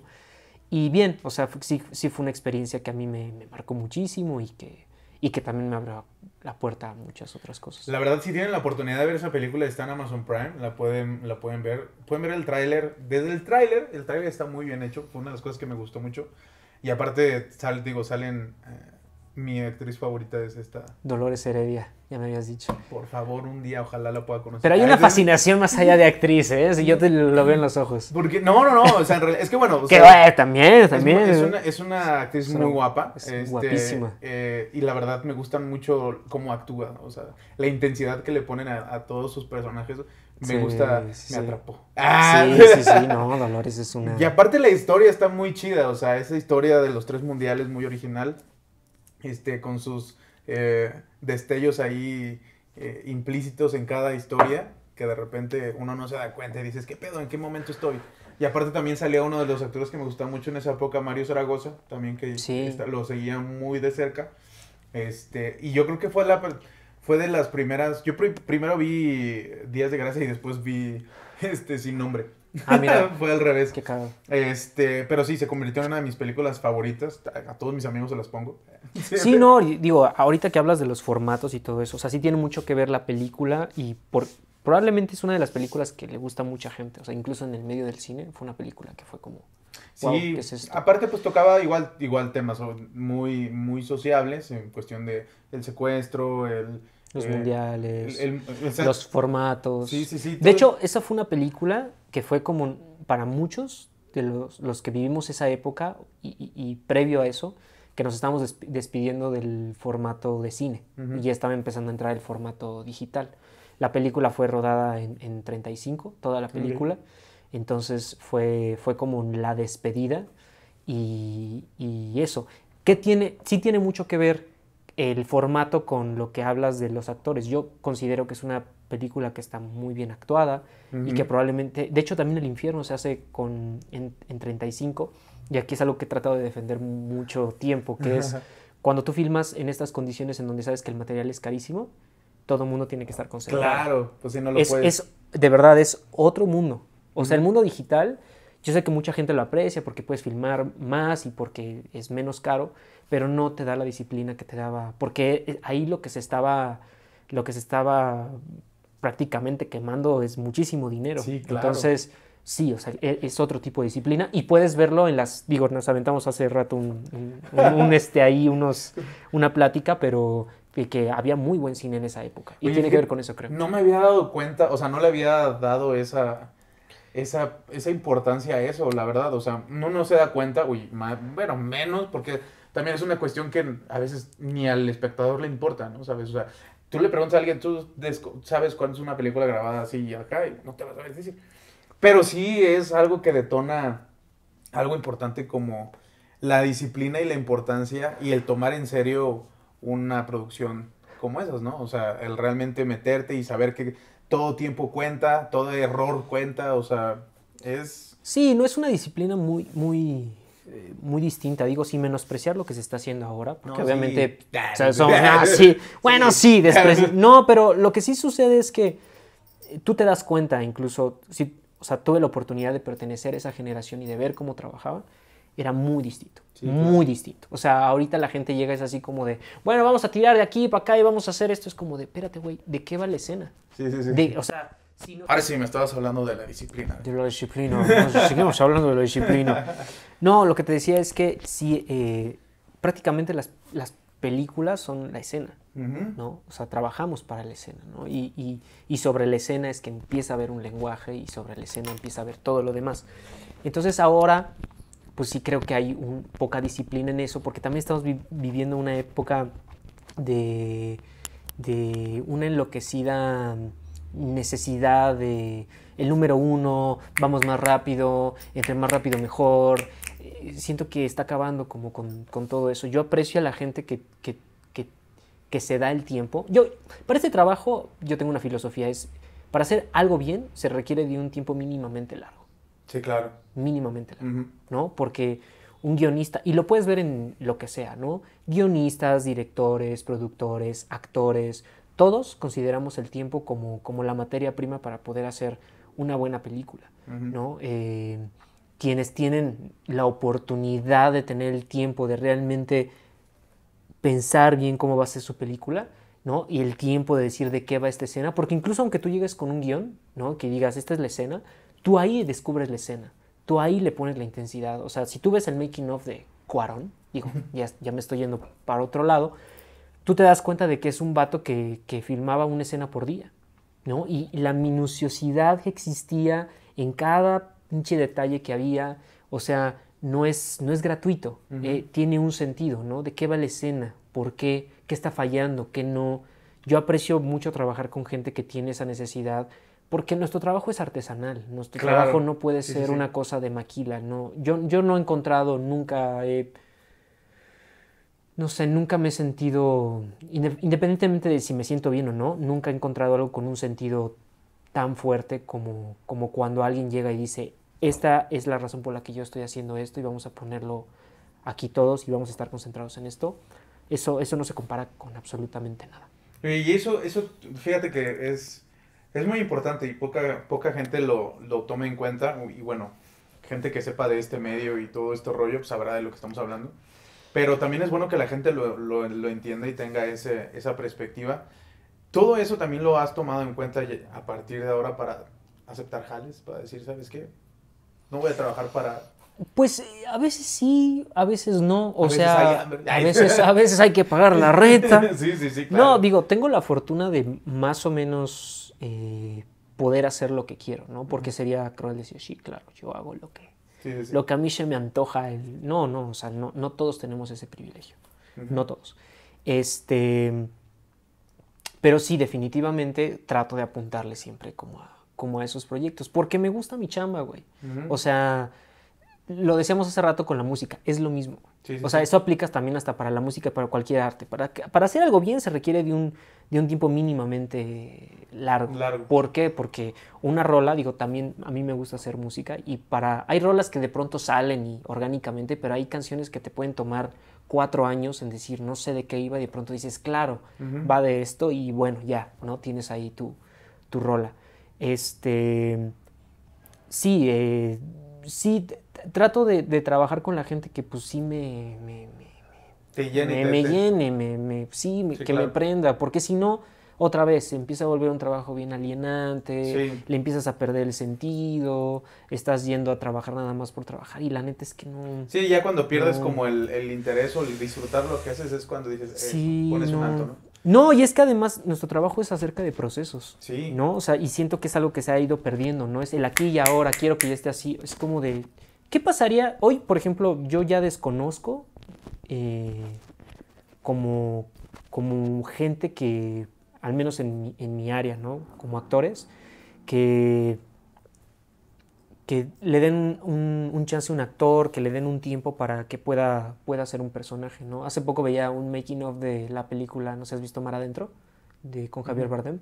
Y bien, o sea, sí, sí fue una experiencia que a mí me, marcó muchísimo y que, y que también me abrió la puerta a muchas otras cosas. La verdad, si tienen la oportunidad de ver esa película, está en Amazon Prime, la pueden, la pueden ver. Pueden ver el tráiler. Desde el tráiler, el tráiler está muy bien hecho, fue una de las cosas que me gustó mucho. Y aparte, sal, digo, salen... Eh, mi actriz favorita es esta. Dolores Heredia, ya me habías dicho. Por favor, un día ojalá la pueda conocer. Pero hay una fascinación más allá de actriz, ¿eh? yo te lo veo en los ojos. Porque, no, no, no, o sea, en realidad, es que bueno. Eh, también, también. Es, una, es actriz muy guapa. Este, guapísima. Eh, y la verdad me gusta mucho cómo actúa, o sea, la intensidad que le ponen a, todos sus personajes. Me gusta, me atrapó. Ah. Sí, sí, sí, no, Dolores es una. Y aparte la historia está muy chida, o sea, esa historia de los tres mundiales muy original este, con sus eh, destellos ahí eh, implícitos en cada historia, que de repente uno no se da cuenta y dices, ¿qué pedo? ¿En qué momento estoy? Y aparte también salía uno de los actores que me gustaba mucho en esa época, Mario Zaragoza, también que lo seguía muy de cerca. Este, y yo creo que fue la fue de las primeras. Yo primero vi Días de Gracia y después vi este sin nombre. Ah, mira. Fue al revés. Qué Este, pero sí, se convirtió en una de mis películas favoritas. A todos mis amigos se las pongo. sí, no, digo, ahorita que hablas de los formatos y todo eso, o sea, sí tiene mucho que ver la película y por, probablemente es una de las películas que le gusta a mucha gente. O sea, incluso en el medio del cine fue una película que fue como. sí, aparte pues tocaba igual, igual temas muy, muy sociables en cuestión de el secuestro, el los eh, mundiales, los formatos. De hecho, esa fue una película que fue como para muchos de los, los que vivimos esa época y, previo a eso, que nos estábamos despidiendo del formato de cine y ya estaba empezando a entrar el formato digital. La película fue rodada en, en 35, toda la película. Entonces fue, fue como la despedida y, y eso. ¿Qué tiene? Sí tiene mucho que ver el formato con lo que hablas de los actores. Yo considero que es una película que está muy bien actuada y que probablemente, de hecho también el infierno se hace con, en, en 35 y aquí es algo que he tratado de defender mucho tiempo, que es cuando tú filmas en estas condiciones en donde sabes que el material es carísimo, todo mundo tiene que estar concentrado. Claro, pues si no lo es, puedes. de verdad, es otro mundo. O sea, el mundo digital, yo sé que mucha gente lo aprecia porque puedes filmar más y porque es menos caro, pero no te da la disciplina que te daba, porque eh, ahí lo que se estaba, lo que se estaba prácticamente quemando es muchísimo dinero. Sí, claro. Entonces, sí, o sea, e-, es, otro tipo de disciplina y puedes verlo en las, digo, nos aventamos hace rato un, un, este ahí, unos, una plática, pero que, había muy buen cine en esa época y tiene que ver con eso, creo. No me había dado cuenta, o sea, no le había dado esa, esa, esa importancia a eso, la verdad, o sea, uno no se da cuenta, uy, bueno, menos porque también es una cuestión que a veces ni al espectador le importa, ¿no? ¿Sabes? O sea, tú le preguntas a alguien, tú sabes cuándo es una película grabada así y acá, y no te a sabes decir. Pero sí es algo que detona algo importante como la disciplina y la importancia y el tomar en serio una producción como esas, ¿no? O sea, el realmente meterte y saber que todo tiempo cuenta, todo error cuenta, o sea, es... Sí, no es una disciplina muy, muy, eh, muy distinta, digo, sin menospreciar lo que se está haciendo ahora, porque obviamente ah, bueno, sí, no, pero lo que sí sucede es que eh, tú te das cuenta, incluso, si, o sea, tuve la oportunidad de pertenecer a esa generación y de ver cómo trabajaba era muy distinto, muy distinto. O sea, ahorita la gente llega es así como de, bueno, vamos a tirar de aquí para acá y vamos a hacer esto, es como de, espérate, güey, ¿de qué va la escena? Sí, sí, sí. o sea Ahora sí, me estabas hablando de la disciplina. De la disciplina, seguimos hablando de la disciplina. No, lo que te decía es que sí, eh, prácticamente las, películas son la escena, ¿no? O sea, trabajamos para la escena, ¿no? Y, sobre la escena es que empieza a haber un lenguaje y sobre la escena empieza a haber todo lo demás. Entonces ahora, pues sí creo que hay poca disciplina en eso, porque también estamos viviendo una época de, de una enloquecida necesidad de el número uno, vamos más rápido, entre más rápido mejor. Eh, siento que está acabando como con, todo eso. Yo aprecio a la gente que, que, que, se da el tiempo. Yo, para este trabajo, yo tengo una filosofía, es, para hacer algo bien se requiere de un tiempo mínimamente largo. Sí, claro. Mínimamente largo, ¿no? Porque un guionista, y lo puedes ver en lo que sea, ¿no? Guionistas, directores, productores, actores, todos consideramos el tiempo como, como la materia prima para poder hacer una buena película, ¿no? Eh, quienes tienen la oportunidad de tener el tiempo de realmente pensar bien cómo va a ser su película, ¿no? Y el tiempo de decir de qué va esta escena, porque incluso aunque tú llegues con un guión, ¿no? Que digas, esta es la escena, tú ahí descubres la escena, tú ahí le pones la intensidad. O sea, si tú ves el making of de Cuarón, digo, ya, ya me estoy yendo para otro lado, tú te das cuenta de que es un vato que, filmaba una escena por día, ¿no? Y, la minuciosidad que existía en cada pinche detalle que había, o sea, no es, no es gratuito, eh, tiene un sentido, ¿no? ¿De qué va la escena? ¿Por qué? ¿Qué está fallando? ¿Qué no? Yo aprecio mucho trabajar con gente que tiene esa necesidad, porque nuestro trabajo es artesanal, nuestro trabajo no puede ser una cosa de maquila, ¿no? Yo, yo no he encontrado, nunca no sé, nunca me he sentido, independientemente de si me siento bien o no, nunca he encontrado algo con un sentido tan fuerte como, como cuando alguien llega y dice, esta es la razón por la que yo estoy haciendo esto y vamos a ponerlo aquí todos y vamos a estar concentrados en esto. Eso, eso no se compara con absolutamente nada. Y eso, eso fíjate que es, es muy importante y poca, poca gente lo, lo toma en cuenta. Y bueno, gente que sepa de este medio y todo este rollo pues sabrá de lo que estamos hablando pero también es bueno que la gente lo, lo, lo entienda y tenga ese, esa perspectiva. Todo eso también lo has tomado en cuenta a partir de ahora para aceptar jales, para decir, ¿sabes qué? No voy a trabajar para pues eh, a veces sí, a veces no. O a sea, veces hay... a, veces, a veces hay que pagar la renta. Sí, sí, sí, claro. No, digo, tengo la fortuna de más o menos eh, poder hacer lo que quiero, ¿no? Porque sería cruel decir, sí, claro, yo hago lo que lo que a mí se me antoja. El... No, no, o sea, no, todos tenemos ese privilegio. No todos. Este, pero sí, definitivamente trato de apuntarle siempre como a, como a esos proyectos. Porque me gusta mi chamba, güey. O sea, lo decíamos hace rato con la música, es lo mismo o sea, eso aplicas también hasta para la música, para cualquier arte. Para, para hacer algo bien se requiere de un, de un tiempo mínimamente largo. ¿Por qué? Porque una rola, digo, también a mí me gusta hacer música y para hay rolas que de pronto salen y orgánicamente, pero hay canciones que te pueden tomar cuatro años en decir, no sé de qué iba y de pronto dices, claro, va de esto y bueno, ya, ¿no? Tienes ahí tu, tu rola. Este, sí, eh, sí trato de, trabajar con la gente que pues sí me... me, me llene, me, llene, me, sí, que me prenda, porque si no, otra vez empieza a volver un trabajo bien alienante, le empiezas a perder el sentido, estás yendo a trabajar nada más por trabajar y la neta es que no. Sí, ya cuando pierdes como el, interés o el disfrutar lo que haces es cuando dices, eh, pones un alto, ¿no? No, y es que además nuestro trabajo es acerca de procesos. Sí. ¿No? O sea, y siento que es algo que se ha ido perdiendo, ¿no? Es el aquí y ahora, quiero que ya esté así. Es como de. ¿Qué pasaría hoy, por ejemplo, yo ya desconozco eh, como, como gente que, al menos en mi, área, Como actores, que, que le den un, chance a un actor, que le den un tiempo para que pueda, pueda ser un personaje, ¿no? Hace poco veía un making of de la película, no se ¿has visto Mar Adentro? De, con Javier Bardem.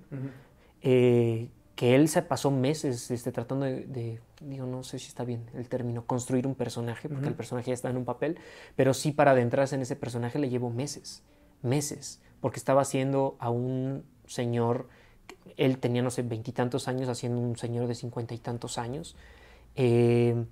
Eh, que él se pasó meses este, tratando de, digo, no sé si está bien el término, construir un personaje, porque el personaje ya está en un papel, pero sí para adentrarse en ese personaje le llevo meses, meses, porque estaba haciendo a un señor, él tenía, no sé, veintitantos años, haciendo un señor de cincuenta y tantos años. Eh,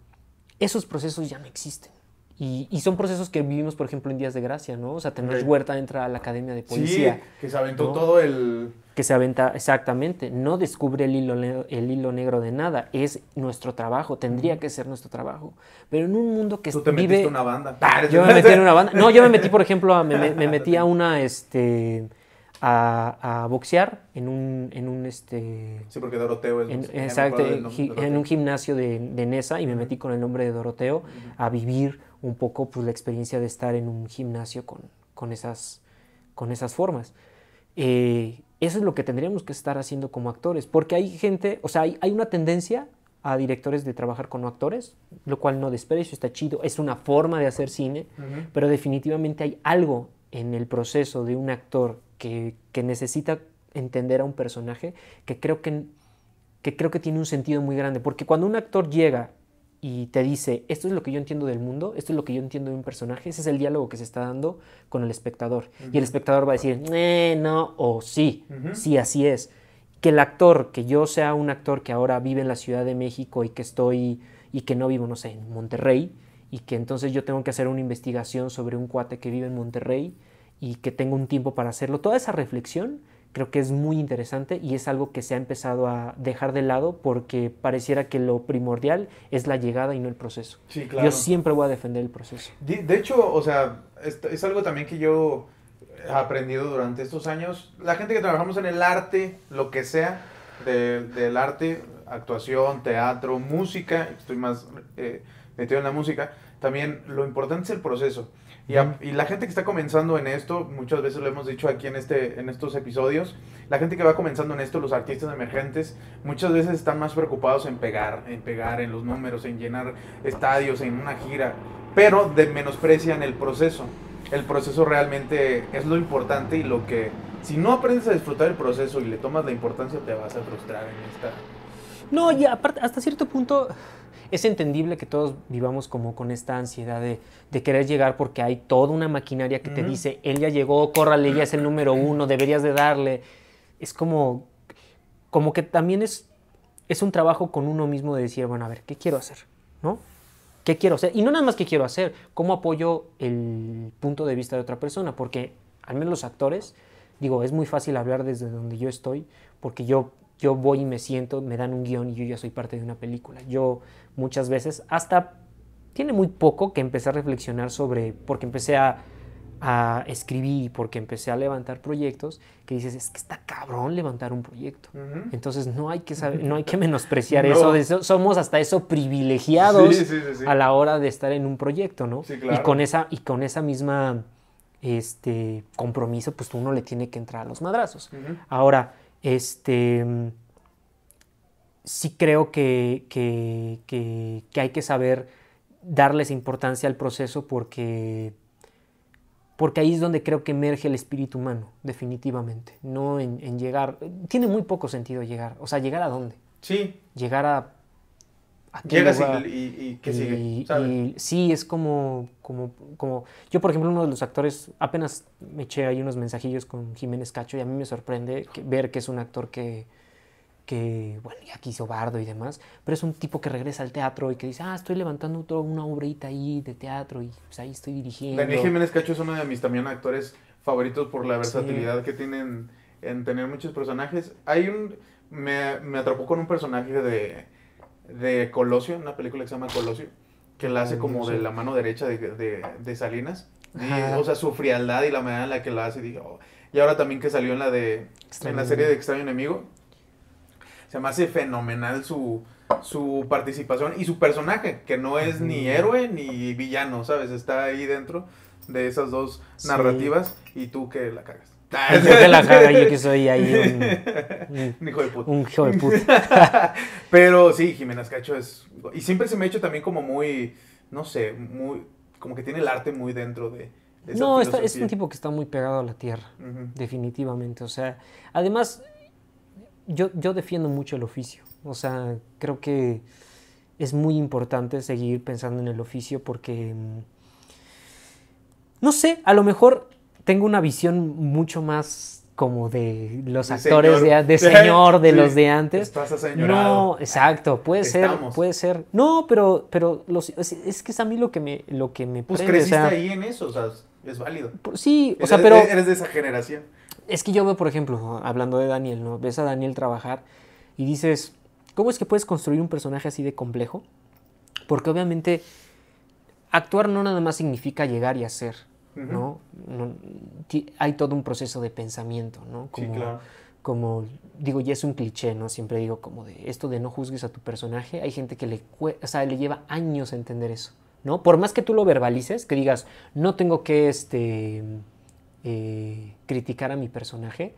esos procesos ya no existen. Y, son procesos que vivimos, por ejemplo, en Días de Gracia, ¿no? O sea, tener Huerta entra a la Academia de Policía. que se aventó todo el que se aventa exactamente, no descubre el hilo, el hilo negro de nada, es nuestro trabajo, tendría que ser nuestro trabajo. Pero en un mundo que Tú te vive... una banda. Ah, yo me metí en una banda. No, yo me metí, por ejemplo, a, me, metí a una este a, boxear en un en un este Sí, porque Doroteo es exacto, en, un gimnasio de, de Nesa y me metí con el nombre de Doroteo a vivir un poco pues la experiencia de estar en un gimnasio con, con esas con esas formas. Eh, eso es lo que tendríamos que estar haciendo como actores, porque hay gente, o sea, hay, una tendencia a directores de trabajar con actores, lo cual no desprecio, está chido, es una forma de hacer cine, pero definitivamente hay algo en el proceso de un actor que, necesita entender a un personaje que creo que, que creo que tiene un sentido muy grande, porque cuando un actor llega y te dice, esto es lo que yo entiendo del mundo, esto es lo que yo entiendo de un personaje, ese es el diálogo que se está dando con el espectador. Y el espectador va a decir, eh, no, o sí, sí, así es. Que el actor, que yo sea un actor que ahora vive en la Ciudad de México y que estoy, y que no vivo, no sé, en Monterrey, y que entonces yo tengo que hacer una investigación sobre un cuate que vive en Monterrey y que tengo un tiempo para hacerlo, toda esa reflexión creo que es muy interesante y es algo que se ha empezado a dejar de lado porque pareciera que lo primordial es la llegada y no el proceso. Yo siempre voy a defender el proceso. De, hecho, o sea, es, algo también que yo he aprendido durante estos años. La gente que trabajamos en el arte, lo que sea, del arte, actuación, teatro, música, estoy más eh, metido en la música, también lo importante es el proceso. Y, la gente que está comenzando en esto, muchas veces lo hemos dicho aquí en, este, en estos episodios, la gente que va comenzando en esto, los artistas emergentes, muchas veces están más preocupados en pegar, en pegar, en los números, en llenar estadios, en una gira, pero de, menosprecian el proceso. El proceso realmente es lo importante y lo que, si no aprendes a disfrutar el proceso y le tomas la importancia, te vas a frustrar en esta no, y aparte, hasta cierto punto es entendible que todos vivamos como con esta ansiedad de, querer llegar porque hay toda una maquinaria que te dice, él ya llegó, córrale, ya es el número uno, deberías de darle. Es como, como que también es, es un trabajo con uno mismo de decir, bueno, a ver, ¿qué quiero hacer? ¿No? ¿Qué quiero hacer? Y no nada más qué quiero hacer, cómo apoyo el punto de vista de otra persona, porque al menos los actores, digo, es muy fácil hablar desde donde yo estoy, porque yo yo voy y me siento, me dan un guión y yo ya soy parte de una película. Yo muchas veces, hasta tiene muy poco que empecé a reflexionar sobre, porque empecé a, escribir, porque empecé a levantar proyectos, que dices, es que está cabrón levantar un proyecto. Entonces no hay que, no hay que menospreciar eso, Somos hasta eso privilegiados a la hora de estar en un proyecto, ¿no? Y con esa, y con esa misma este compromiso, pues uno le tiene que entrar a los madrazos. Ahora, este, sí creo que, hay que saber darles importancia al proceso porque, porque ahí es donde creo que emerge el espíritu humano, definitivamente. No en, en llegar, tiene muy poco sentido llegar, o sea, llegar a dónde. Sí. Llegar a Llegas y, que sigue? sí, es como, como, como... Yo, por ejemplo, uno de los actores, apenas me eché ahí unos mensajillos con Jiménez Cacho y a mí me sorprende ver que es un actor que, bueno, ya quiso Bardo y demás, pero es un tipo que regresa al teatro y que dice, ah, estoy levantando toda una obrita ahí de teatro y pues, ahí estoy dirigiendo. Daniel Jiménez Cacho es uno de mis también actores favoritos por la versatilidad que tienen en tener muchos personajes. Hay un... me atrapó con un personaje de de Colosio, una película que se llama Colosio, que la hace mm, como de la mano derecha de, Salinas. o sea, su frialdad y la manera en la que la hace. Oh". Y ahora también que salió en la, de, la serie de Extraño Enemigo, se me hace fenomenal su, su participación y su personaje, que no es ni héroe ni villano, ¿sabes? Está ahí dentro de esas dos narrativas y tú que la cagas. Yo que yo que soy ahí un, hijo de puta. Un hijo de puta. Pero sí, Jiménez Cacho es. Y siempre se me ha hecho también como muy. No sé, muy. Como que tiene el arte muy dentro de. no, es un tipo que está muy pegado a la tierra, definitivamente. O sea, además, yo, yo defiendo mucho el oficio. O sea, creo que es muy importante seguir pensando en el oficio porque. Mm, no sé, a lo mejor tengo una visión mucho más como de los actores De, de, señor de los de antes. Estás no, exacto, puede ser, puede ser. No, pero, pero es, que es a mí lo que me, lo que me pues prende. creciste ahí en eso, o sea, es válido. Sí, o sea, pero... Eres de esa generación. Es que yo veo, por ejemplo, hablando de Daniel, ¿no? Ves a Daniel trabajar y dices, ¿cómo es que puedes construir un personaje así de complejo? Porque obviamente actuar no nada más significa llegar y hacer ¿no? Hay todo un proceso de pensamiento, ¿no? Como, Como, digo, ya es un cliché, ¿no? Siempre digo como de esto de no juzgues a tu personaje, hay gente que le, le lleva años a entender eso, ¿no? Por más que tú lo verbalices, que digas, no tengo que, este, eh, criticar a mi personaje,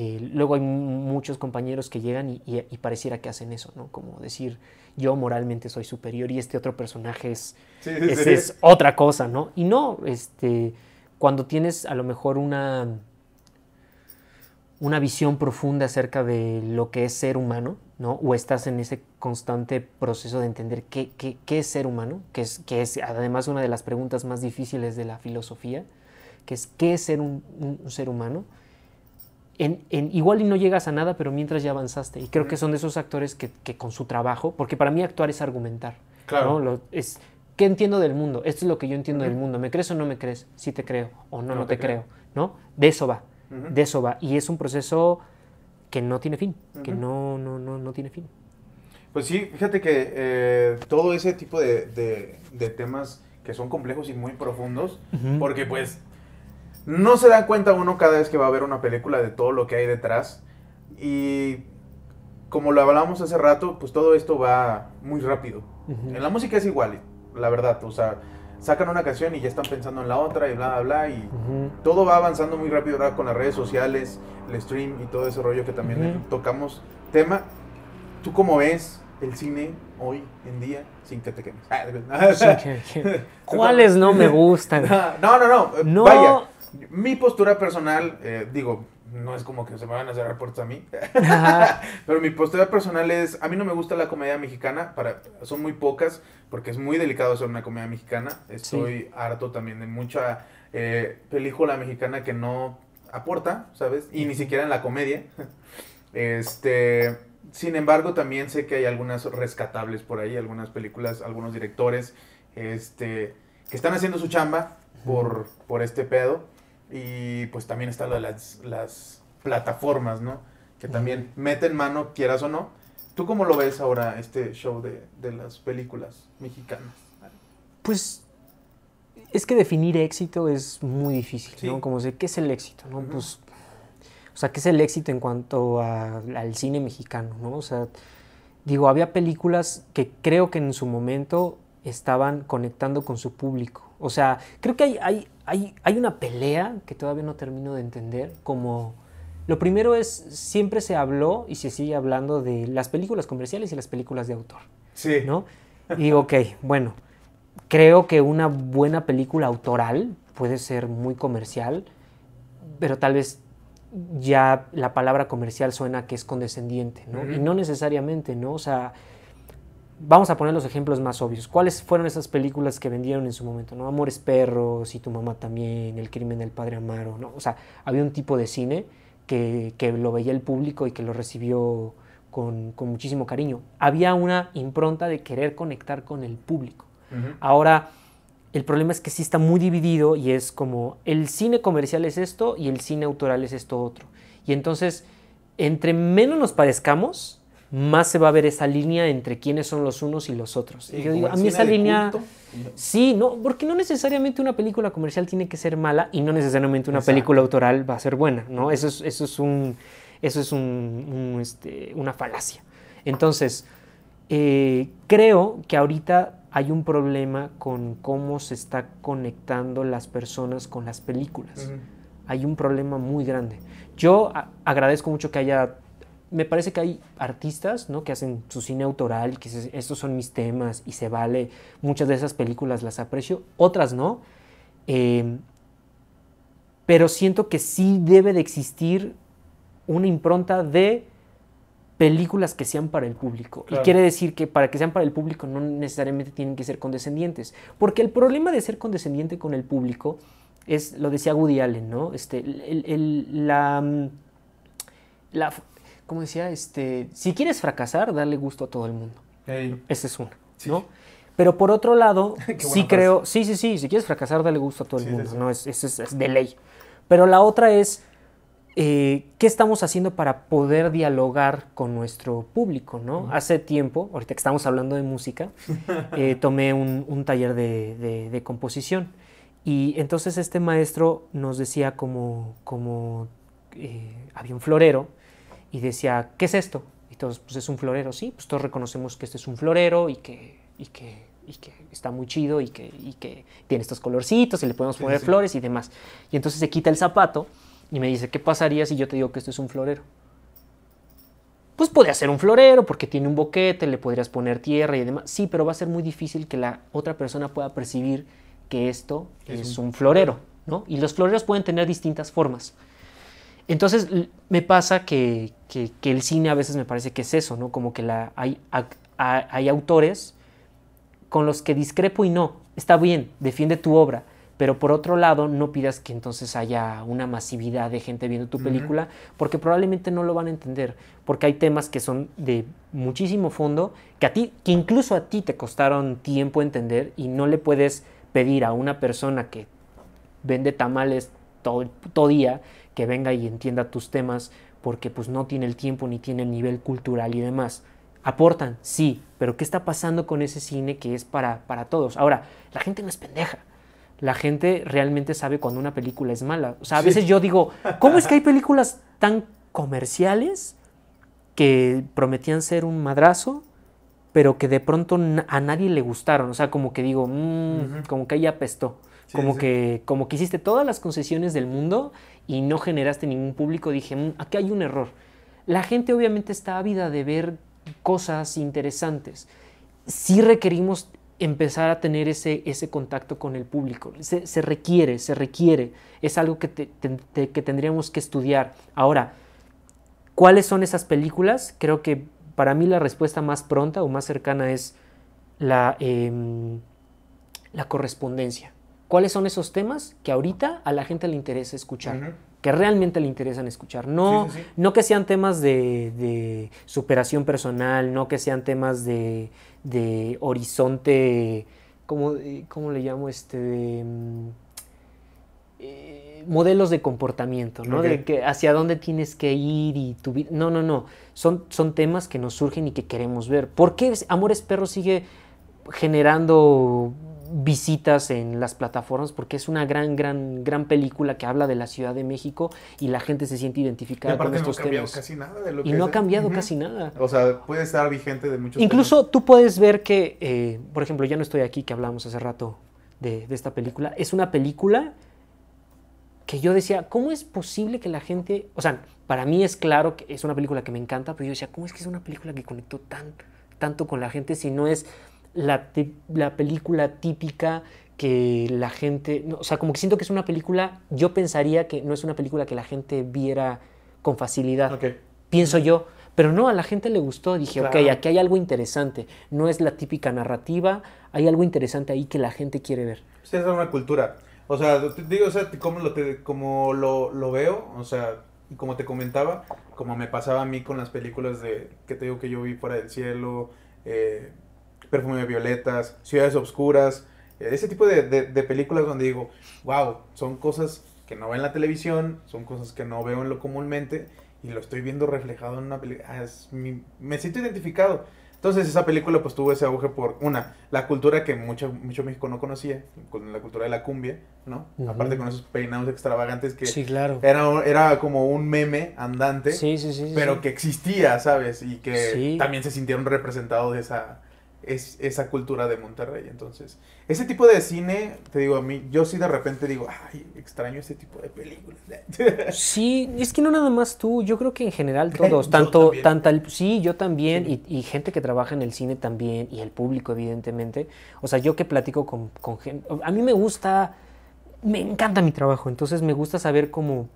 eh, luego hay muchos compañeros que llegan y, pareciera que hacen eso, ¿no? Como decir, yo moralmente soy superior y este otro personaje es, es, otra cosa, ¿no? Y no, este, cuando tienes a lo mejor una, una visión profunda acerca de lo que es ser humano, ¿no? O estás en ese constante proceso de entender qué, es ser humano, que es, que es además una de las preguntas más difíciles de la filosofía, que es qué es ser un ser humano igual y no llegas a nada, pero mientras ya avanzaste. Y creo que son de esos actores que, con su trabajo, porque para mí actuar es argumentar. Claro. es, ¿Qué entiendo del mundo? Esto es lo que yo entiendo del mundo. ¿Me crees o no me crees? Si te creo o no, no, te, creo. ¿No? De eso va. De eso va. Y es un proceso que no tiene fin, que no, no, no, no tiene fin. Pues sí, fíjate que eh, todo ese tipo de temas que son complejos y muy profundos, porque pues no se da cuenta uno cada vez que va a ver una película de todo lo que hay detrás. Y como lo hablábamos hace rato, pues todo esto va muy rápido. En la música es igual, la verdad. O sea, sacan una canción y ya están pensando en la otra y bla, bla, bla. Y todo va avanzando muy rápido ahora con las redes sociales, el stream y todo ese rollo que también tocamos tema. ¿Tú cómo ves el cine hoy en día sin que te quemes? ¿Cuáles no me gustan? No, no, no. no. Vaya, mi postura personal, eh, digo, no es como que se me van a cerrar puertas a mí, pero mi postura personal es, a mí no me gusta la comedia mexicana, para, son muy pocas, porque es muy delicado hacer una comedia mexicana, estoy harto también de mucha eh, película mexicana que no aporta, ¿sabes? Y ni siquiera en la comedia. Este, sin embargo, también sé que hay algunas rescatables por ahí, algunas películas, algunos directores, este, que están haciendo su chamba por, por este pedo. Y pues también está lo de las, plataformas, ¿no? Que también meten mano, quieras o no. ¿Tú cómo lo ves ahora este show de, las películas mexicanas? Pues es que definir éxito es muy difícil, ¿no? Como sé, ¿qué es el éxito? ¿no? Pues, o sea, ¿qué es el éxito en cuanto al cine mexicano, ¿no? O sea, digo, había películas que creo que en su momento estaban conectando con su público. O sea, creo que hay, hay, hay, una pelea que todavía no termino de entender, como... Lo primero es, siempre se habló y se sigue hablando de las películas comerciales y las películas de autor. Sí. ¿No? Y digo, ok, bueno, creo que una buena película autoral puede ser muy comercial, pero tal vez ya la palabra comercial suena que es condescendiente, ¿no? Y no necesariamente, ¿no? O sea, vamos a poner los ejemplos más obvios. ¿Cuáles fueron esas películas que vendieron en su momento? ¿No? Amores Perros y tu mamá también, El crimen del padre Amaro. ¿no? O sea, había un tipo de cine que, lo veía el público y que lo recibió con, muchísimo cariño. Había una impronta de querer conectar con el público. Ahora, el problema es que sí está muy dividido y es como el cine comercial es esto y el cine autoral es esto otro. Y entonces, entre menos nos parezcamos, más se va a ver esa línea entre quiénes son los unos y los otros. a mí esa línea... Sí, no, porque no necesariamente una película comercial tiene que ser mala y no necesariamente una película autoral va a ser buena, ¿no? Eso es, eso es, un, eso es este, una falacia. Entonces, eh, creo que ahorita hay un problema con cómo se está conectando las personas con las películas. Hay un problema muy grande. Yo agradezco mucho que haya me parece que hay artistas ¿no? que hacen su cine autoral, que dicen, estos son mis temas y se vale. Muchas de esas películas las aprecio, otras no. Em, pero siento que sí debe de existir una impronta de películas que sean para el público. Y quiere decir que para que sean para el público no necesariamente tienen que ser condescendientes. Porque el problema de ser condescendiente con el público es, lo decía Woody Allen, ¿no? Este, la, la como decía, este, si quieres fracasar, dale gusto a todo el mundo. Ese es uno, ¿no? Pero por otro lado, sí creo, sí, sí, sí, si quieres fracasar, dale gusto a todo el mundo, ¿no? Es, de ley. Pero la otra es, eh, ¿qué estamos haciendo para poder dialogar con nuestro público, ¿no? Hace tiempo, ahorita que estamos hablando de música, eh, tomé un, taller de, composición. Y entonces este maestro nos decía como, como eh, había un florero y decía, ¿qué es esto? Y todos, pues es un florero, sí, pues todos reconocemos que este es un florero y que, que, está muy chido y que, y que tiene estos colorcitos y le podemos poner flores y demás. Y entonces se quita el zapato y me dice, ¿qué pasaría si yo te digo que esto es un florero? Pues podría ser un florero porque tiene un boquete, le podrías poner tierra y demás. Sí, pero va a ser muy difícil que la otra persona pueda percibir que esto es, un, un florero, ¿no? Y los floreros pueden tener distintas formas. Entonces me pasa que, el cine a veces me parece que es eso, ¿no? Como que la, hay, autores con los que discrepo y no. Está bien, defiende tu obra, pero por otro lado no pidas que entonces haya una masividad de gente viendo tu película, porque probablemente no lo van a entender, porque hay temas que son de muchísimo fondo, que a ti, que incluso a ti te costaron tiempo entender y no le puedes pedir a una persona que vende tamales todo, todo día que venga y entienda tus temas porque pues no tiene el tiempo ni tiene el nivel cultural y demás. Aportan, sí, pero ¿qué está pasando con ese cine que es para, para todos? Ahora, la gente no es pendeja la gente realmente sabe cuando una película es mala. O sea, a veces yo digo, ¿cómo es que hay películas tan comerciales que prometían ser un madrazo, pero que de pronto a nadie le gustaron? O sea, como que digo, mm, como que ahí apestó. como, Que, como que hiciste todas las concesiones del mundo y no generaste ningún público, dije, mm, aquí hay un error. La gente obviamente está ávida de ver cosas interesantes. Sí requerimos empezar a tener ese, ese contacto con el público. Se, requiere, se requiere. Es algo que, que tendríamos que estudiar. Ahora, ¿cuáles son esas películas? Creo que para mí la respuesta más pronta o más cercana es la, em, la correspondencia cuáles son esos temas que ahorita a la gente le interesa escuchar. Que realmente le interesan escuchar. No, no que sean temas de, superación personal, no que sean temas de, horizonte, ¿cómo, eh, ¿cómo, le llamo? Este, mm, eh, modelos de comportamiento, ¿no? De que hacia dónde tienes que ir y tu vida. No, no, no. Son, son temas que nos surgen y que queremos ver. ¿Por qué Amores Perros sigue generando visitas en las plataformas porque es una gran, gran, gran película que habla de la Ciudad de México y la gente se siente identificada con estos no temas. y no ha cambiado casi nada. O sea, puede estar vigente de muchos Incluso tú puedes ver que, eh, por ejemplo, ya no estoy aquí que hablábamos hace rato de, esta película. Es una película que yo decía, ¿cómo es posible que la gente, o sea, para mí es claro que es una película que me encanta, pero yo decía, ¿cómo es que es una película que conectó tan, tanto con la gente si no es la, la película típica que la gente, o sea, como que siento que es una película, yo pensaría que no es una película que la gente viera con facilidad, pienso yo, pero no, a la gente le gustó, dije, ok, aquí hay algo interesante, no es la típica narrativa, hay algo interesante ahí que la gente quiere ver. Sí, es una cultura, o sea, digo, o sea, como lo, como lo, lo veo, o sea, y como te comentaba, como me pasaba a mí con las películas de, que te digo que yo vi fuera del cielo, eh, Perfume de Violetas, Ciudades Obscuras, eh, ese tipo de, películas donde digo, wow, son cosas que no veo en la televisión, son cosas que no veo en lo comúnmente y lo estoy viendo reflejado en una película. Ah, me siento identificado. Entonces esa película pues tuvo ese auge por una, la cultura que mucho, mucho México no conocía, con la cultura de la cumbia, ¿no? Aparte con esos peinados extravagantes que sí, claro. era, era como un meme andante, pero que existía, ¿sabes? Y que también se sintieron representados de esa, es esa cultura de Monterrey. Entonces, ese tipo de cine, te digo a mí, yo sí de repente digo, ay, extraño ese tipo de películas. Sí, es que no nada más tú, yo creo que en general todos, tanto, tanta, sí, yo también, Y, gente que trabaja en el cine también, y el público evidentemente. O sea, yo que platico con, gente, a mí me gusta, me encanta mi trabajo, entonces me gusta saber cómo,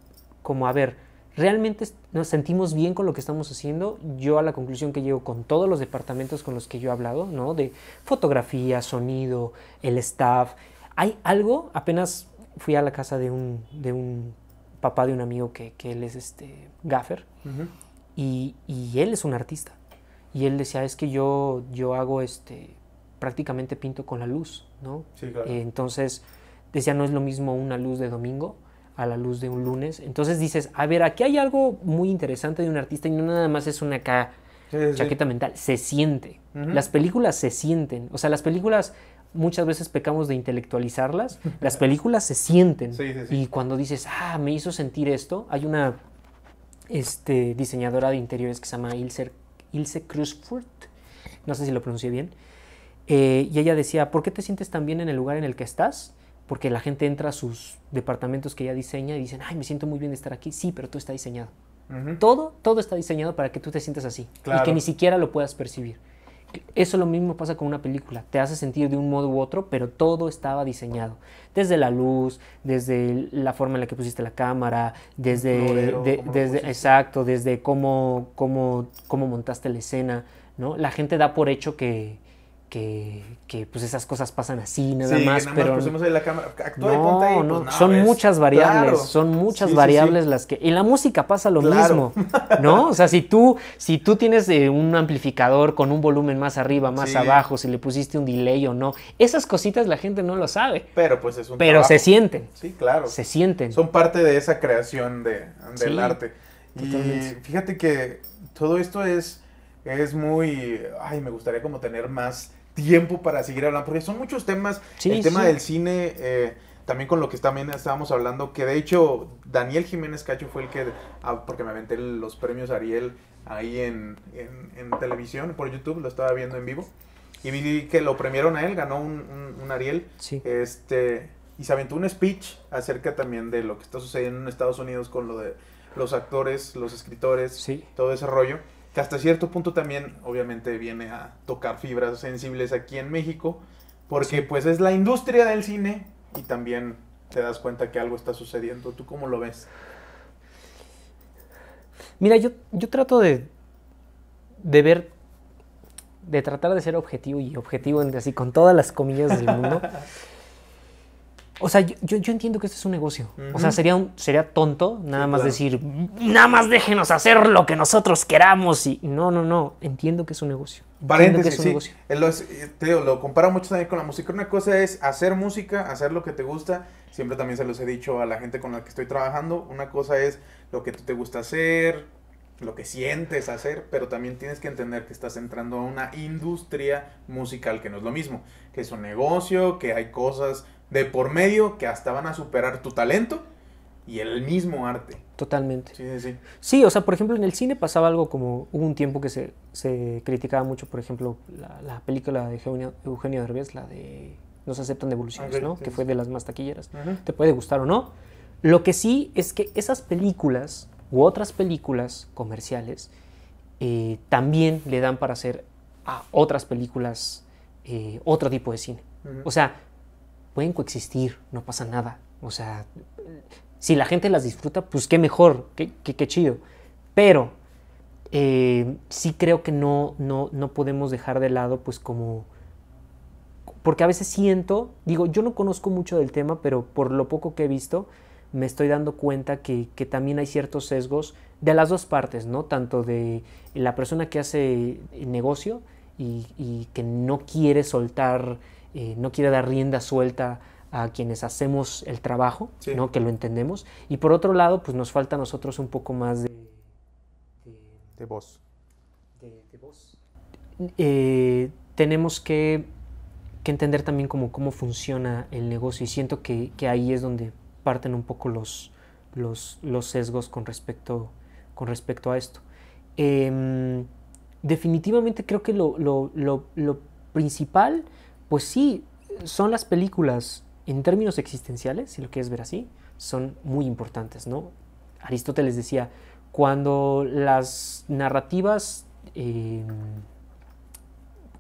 cómo a ver, ¿Realmente nos sentimos bien con lo que estamos haciendo? Yo a la conclusión que llego con todos los departamentos con los que yo he hablado, ¿no? De fotografía, sonido, el staff. Hay algo, apenas fui a la casa de un, de un papá de un amigo que, que él es este gaffer y, y, él es un artista. Y él decía, es que yo, yo hago este, prácticamente pinto con la luz, ¿no? Sí, claro. entonces decía, no es lo mismo una luz de domingo a la luz de un lunes. Entonces dices, a ver, aquí hay algo muy interesante de un artista y no nada más es una chaqueta mental, se siente. Las películas se sienten, o sea, las películas muchas veces pecamos de intelectualizarlas, las películas se sienten. y cuando dices, ah, me hizo sentir esto, hay una este, diseñadora de interiores que se llama Ilse, Ilse no sé si lo pronuncié bien, eh, y ella decía, ¿por qué te sientes tan bien en el lugar en el que estás? porque la gente entra a sus departamentos que ya diseña y dicen, ay, me siento muy bien de estar aquí. Sí, pero todo está diseñado. Todo, todo está diseñado para que tú te sientas así y que ni siquiera lo puedas percibir. Eso lo mismo pasa con una película. Te hace sentir de un modo u otro, pero todo estaba diseñado. Desde la luz, desde la forma en la que pusiste la cámara, desde, desde exacto, desde cómo, cómo, cómo montaste la escena. ¿no? La gente da por hecho que, que, pues esas cosas pasan así nada más, pero pusimos ahí la cámara, actúa no, ahí, no, pues, son muchas variables, son muchas variables las que en la música pasa lo mismo, ¿no? O sea, si tú si tú tienes eh, un amplificador con un volumen más arriba, más abajo, si le pusiste un delay o no, esas cositas la gente no lo sabe. Pero pues es un Pero se sienten. Sí, claro. Se sienten. Son parte de esa creación de, del arte. Y fíjate que todo esto es es muy ay, me gustaría como tener más tiempo para seguir hablando, porque son muchos temas. el tema del cine, eh, también con lo que también estábamos hablando, que de hecho Daniel Jiménez Cacho fue el que, ah, porque me aventé los premios Ariel ahí en, televisión, por YouTube, lo estaba viendo en vivo, y vi que lo premiaron a él, ganó un, Ariel, este, y se aventó un speech acerca también de lo que está sucediendo en Estados Unidos con lo de los actores, los escritores, todo ese rollo que hasta cierto punto también obviamente viene a tocar fibras sensibles aquí en México, porque pues es la industria del cine y también te das cuenta que algo está sucediendo. ¿Tú cómo lo ves? Mira, yo, yo trato de, ver, de tratar de ser objetivo y objetivo así con todas las comillas del mundo. O sea, yo, yo, entiendo que esto es un negocio. O sea, sería, sería tonto nada más decir, nada más déjenos hacer lo que nosotros queramos. Y no, no, no. Entiendo que es un negocio. Entiendo que es un negocio. Eh, te digo, lo comparo mucho también con la música. Una cosa es hacer música, hacer lo que te gusta. Siempre también se los he dicho a la gente con la que estoy trabajando. Una cosa es lo que tú te gusta hacer, lo que sientes hacer, pero también tienes que entender que estás entrando a una industria musical que no es lo mismo, que es un negocio, que hay cosas de por medio que hasta van a superar tu talento y el mismo arte. Totalmente. Sí, sí, sí. o sea, por ejemplo, en el cine pasaba algo como hubo un tiempo que se, criticaba mucho, por ejemplo, la, película de Eugenio, Eugenio, Derbez, la de No se aceptan devoluciones, ¿no? que fue de las más taquilleras. Te puede gustar o no. Lo que sí es que esas películas u otras películas comerciales eh, también le dan para hacer a otras películas eh, otro tipo de cine. O sea, pueden coexistir, no pasa nada. O sea, si la gente las disfruta, pues qué mejor, qué, qué, chido. Pero eh, sí creo que no, no, no podemos dejar de lado, pues como... Porque a veces siento, digo, yo no conozco mucho del tema, pero por lo poco que he visto, me estoy dando cuenta que, también hay ciertos sesgos de las dos partes, ¿no? Tanto de la persona que hace el negocio y que no quiere soltar eh, no quiere dar rienda suelta a quienes hacemos el trabajo, que lo entendemos. Y por otro lado, pues nos falta a nosotros un poco más de... De, voz. De, voz. Eh, tenemos que, entender también cómo funciona el negocio y siento que, ahí es donde parten un poco los, los, sesgos con respecto, con respecto a esto. Em, definitivamente creo que lo principal pues sí, son las películas en términos existenciales, si lo quieres ver así, son muy importantes, ¿no? Aristóteles decía, cuando las narrativas, em,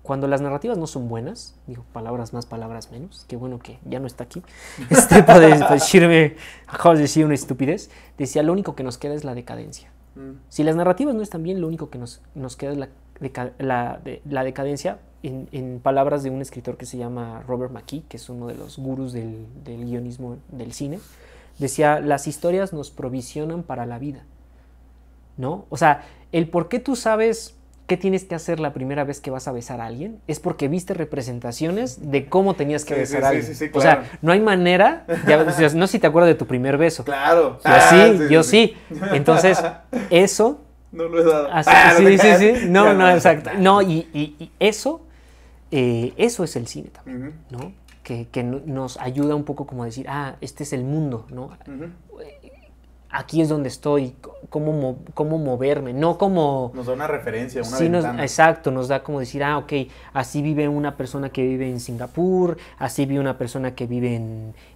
cuando las narrativas no son buenas, digo, palabras más, palabras menos, qué bueno que ya no está aquí, este para, decirme, acabas de decir una estupidez, decía, lo único que nos queda es la decadencia. Mm. Si las narrativas no están bien, lo único que nos, nos queda es la decadencia en, palabras de un escritor que se llama Robert McKee, que es uno de los gurús del, del guionismo del cine, decía, las historias nos provisionan para la vida, ¿no? O sea, el por qué tú sabes qué tienes que hacer la primera vez que vas a besar a alguien es porque viste representaciones de cómo tenías que besar a alguien. O sea, no hay manera, no sé si te acuerdas de tu primer beso. Claro. Yo ah, sí, yo sí. Entonces, eso... No lo he dado. Así, ah, sí, sí, sí. No, no, exacto. No, y, y eso eh, eso es el cine también, ¿no? Que, nos ayuda un poco como a decir, ah, este es el mundo, ¿no? Eh, aquí es donde estoy, cómo, cómo moverme, no como... Nos da una referencia, una sí, Exacto, nos da como decir, ah, ok, así vive una persona que vive en Singapur, así vive una persona que vive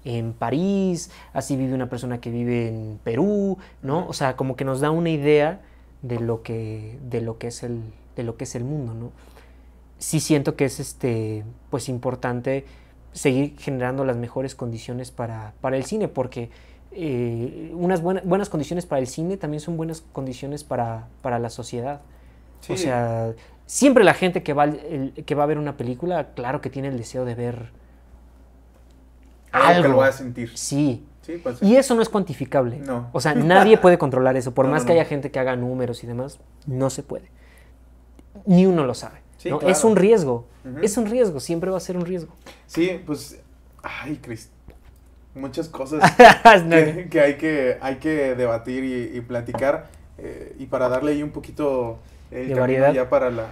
en, París, así vive una persona que vive en Perú, ¿no? O sea, como que nos da una idea de lo que, de lo que, es, el, de lo que es el mundo, ¿no? sí siento que es este, pues importante seguir generando las mejores condiciones para, el cine, porque eh, unas buenas condiciones para el cine también son buenas condiciones para, la sociedad. O sea, siempre la gente que va, que va a ver una película, claro que tiene el deseo de ver algo. que lo va a sentir. Sí. y eso no es cuantificable. O sea, nadie puede controlar eso. Por más que haya gente que haga números y demás, no se puede. Ni uno lo sabe. Es un riesgo, es un riesgo, siempre va a ser un riesgo. Sí, pues, ay, Cris. muchas cosas ah, que, hay que hay que debatir y, platicar eh, y para darle ahí un poquito de variedad ya para la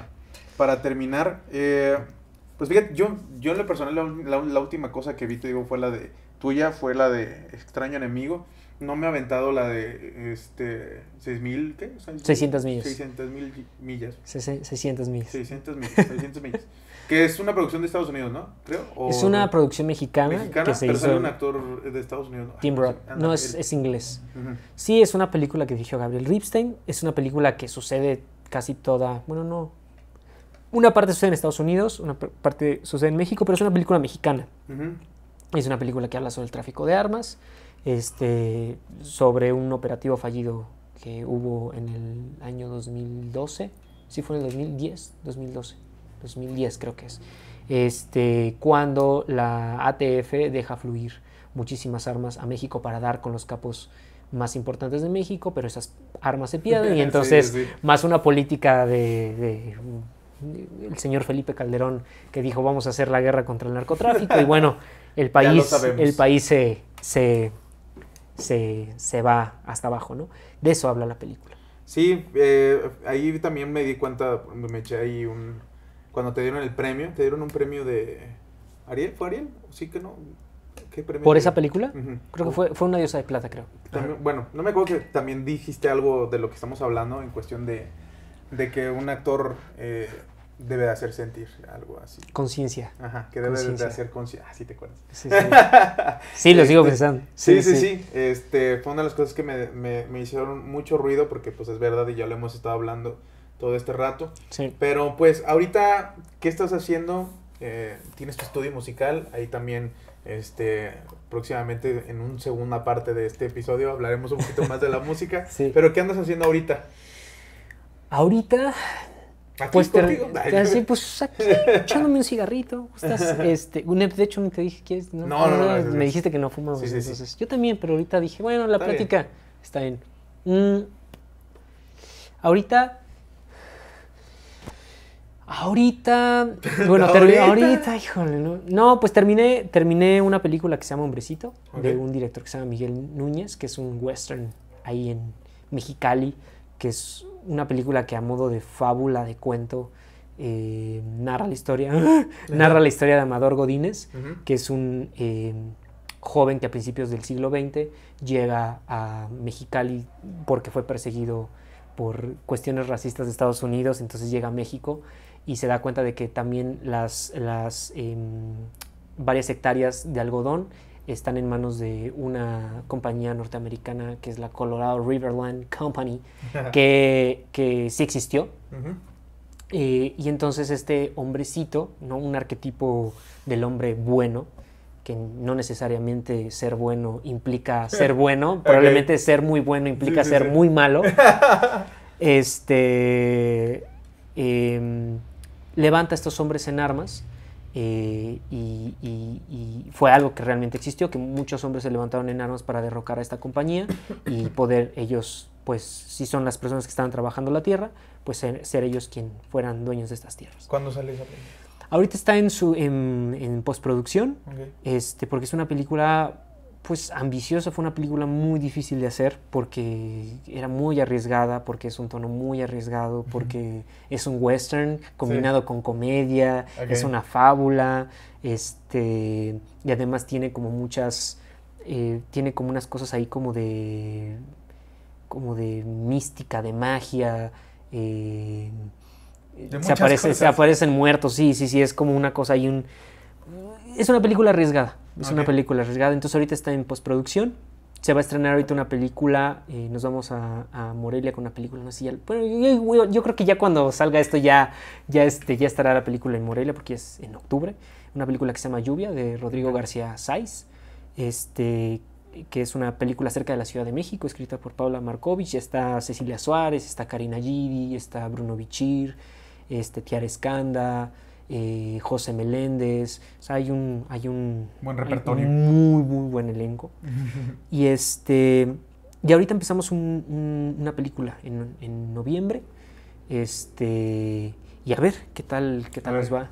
para terminar eh, pues fíjate yo yo en lo personal la, la, última cosa que vi te digo fue la de tuya fue la de extraño enemigo no me ha aventado la de este 6000, ¿qué? 600 millas. mil millas. 600 millas. 600 millas, que es una producción de Estados Unidos, ¿no? Creo. es una producción mexicana, mexicana que se pero sale un actor de Estados Unidos. ¿no? Tim ah, Roth. No, es, es inglés. Sí, es una película que dirigió Gabriel Ripstein. Es una película que sucede casi toda, bueno, no. Una parte sucede en Estados Unidos, una parte sucede en México, pero es una película mexicana. Es una película que habla sobre el tráfico de armas este, sobre un operativo fallido que hubo en el año 2012, si fue en el 2010, 2012, 2010 creo que es, este, cuando la ATF deja fluir muchísimas armas a México para dar con los capos más importantes de México, pero esas armas se pierden y entonces más una política de, el señor Felipe Calderón que dijo vamos a hacer la guerra contra el narcotráfico y bueno, el país, el país se, se, va hasta abajo, ¿no? De eso habla la película. Sí, eh, ahí también me di cuenta, me eché ahí un... Cuando te dieron el premio, te dieron un premio de... ¿Ariel? ¿Fue Ariel? Sí que no. ¿Qué premio? ¿Por esa película? Creo que fue, fue una diosa de plata, creo. bueno, no me acuerdo que también dijiste algo de lo que estamos hablando en cuestión de, de que un actor... Eh, debe de hacer sentir algo así. Conciencia. Ajá, que debe de hacer conciencia. Ah, sí, te acuerdas. Sí, sí. sí lo sigo este, pensando. Sí, sí, sí, Este, fue una de las cosas que me, hicieron mucho ruido porque pues es verdad y ya lo hemos estado hablando todo este rato. Sí. Pero pues ahorita, ¿qué estás haciendo? Eh, tienes tu estudio musical, ahí también este próximamente en una segunda parte de este episodio hablaremos un poquito más de la música. Sí. Pero ¿qué andas haciendo ahorita? Ahorita pues te, pues aquí, echándome un cigarrito. Estás, este, de hecho, te dije que No, me dijiste que no fumas. yo también, pero ahorita dije, bueno, la plática está bien. Mm, ahorita. Ahorita. Bueno, ¿Ahorita? híjole, ¿no? No, pues terminé, terminé una película que se llama Hombrecito, de un director que se llama Miguel Núñez, que es un western ahí en Mexicali que es una película que a modo de fábula, de cuento, eh, narra la historia, narra la historia de Amador Godínez, que es un eh, joven que a principios del siglo XX llega a Mexicali porque fue perseguido por cuestiones racistas de Estados Unidos, entonces llega a México y se da cuenta de que también las, las em, varias hectáreas de algodón están en manos de una compañía norteamericana que es la Colorado Riverland Company, que, sí existió. Eh, y entonces este hombrecito, ¿no? un arquetipo del hombre bueno, que no necesariamente ser bueno implica ser bueno, probablemente ser muy bueno implica ser muy malo, este, em, levanta a estos hombres en armas eh, y, fue algo que realmente existió, que muchos hombres se levantaron en armas para derrocar a esta compañía y poder ellos, pues si son las personas que estaban trabajando la tierra, pues ser, ellos quien fueran dueños de estas tierras. ¿Cuándo sale esa película? Ahorita está en, su, en, postproducción, este, porque es una película pues ambiciosa, fue una película muy difícil de hacer porque era muy arriesgada, porque es un tono muy arriesgado, porque es un western combinado con comedia, es una fábula, este, y además tiene como muchas, eh, tiene como unas cosas ahí como de, como de mística, de magia, eh, se, se aparecen muertos, sí, sí, sí, es como una cosa, hay un es una película arriesgada. Es una película arriesgada. Entonces ahorita está en postproducción. Se va a estrenar ahorita una película. Eh, nos vamos a, Morelia con una película. No yo, creo que ya cuando salga esto ya, ya, este, ya estará la película en Morelia porque es en octubre. Una película que se llama Lluvia de Rodrigo García Sáiz. Este, que es una película Cerca de la Ciudad de México, escrita por Paula Markovich. Está Cecilia Suárez, está Karina Gidi, está Bruno Bichir, este, Tiara Escanda. Eh, José Meléndez, hay un, hay un, buen repertorio. muy, muy buen elenco. y este, y ahorita empezamos una película en, noviembre, este, y a ver qué tal, qué tal va.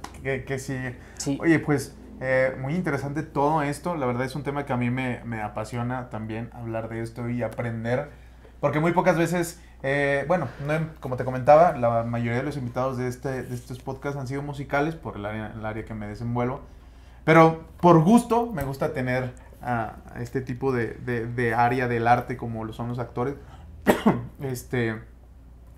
Sí. Oye, pues eh, muy interesante todo esto, la verdad es un tema que a mí me, me apasiona también hablar de esto y aprender, porque muy pocas veces eh, bueno, como te comentaba, la mayoría de los invitados de, este, estos podcasts han sido musicales por el área, el área que me desenvuelvo. Pero por gusto me gusta tener a este tipo de, área del arte como lo son los actores. este,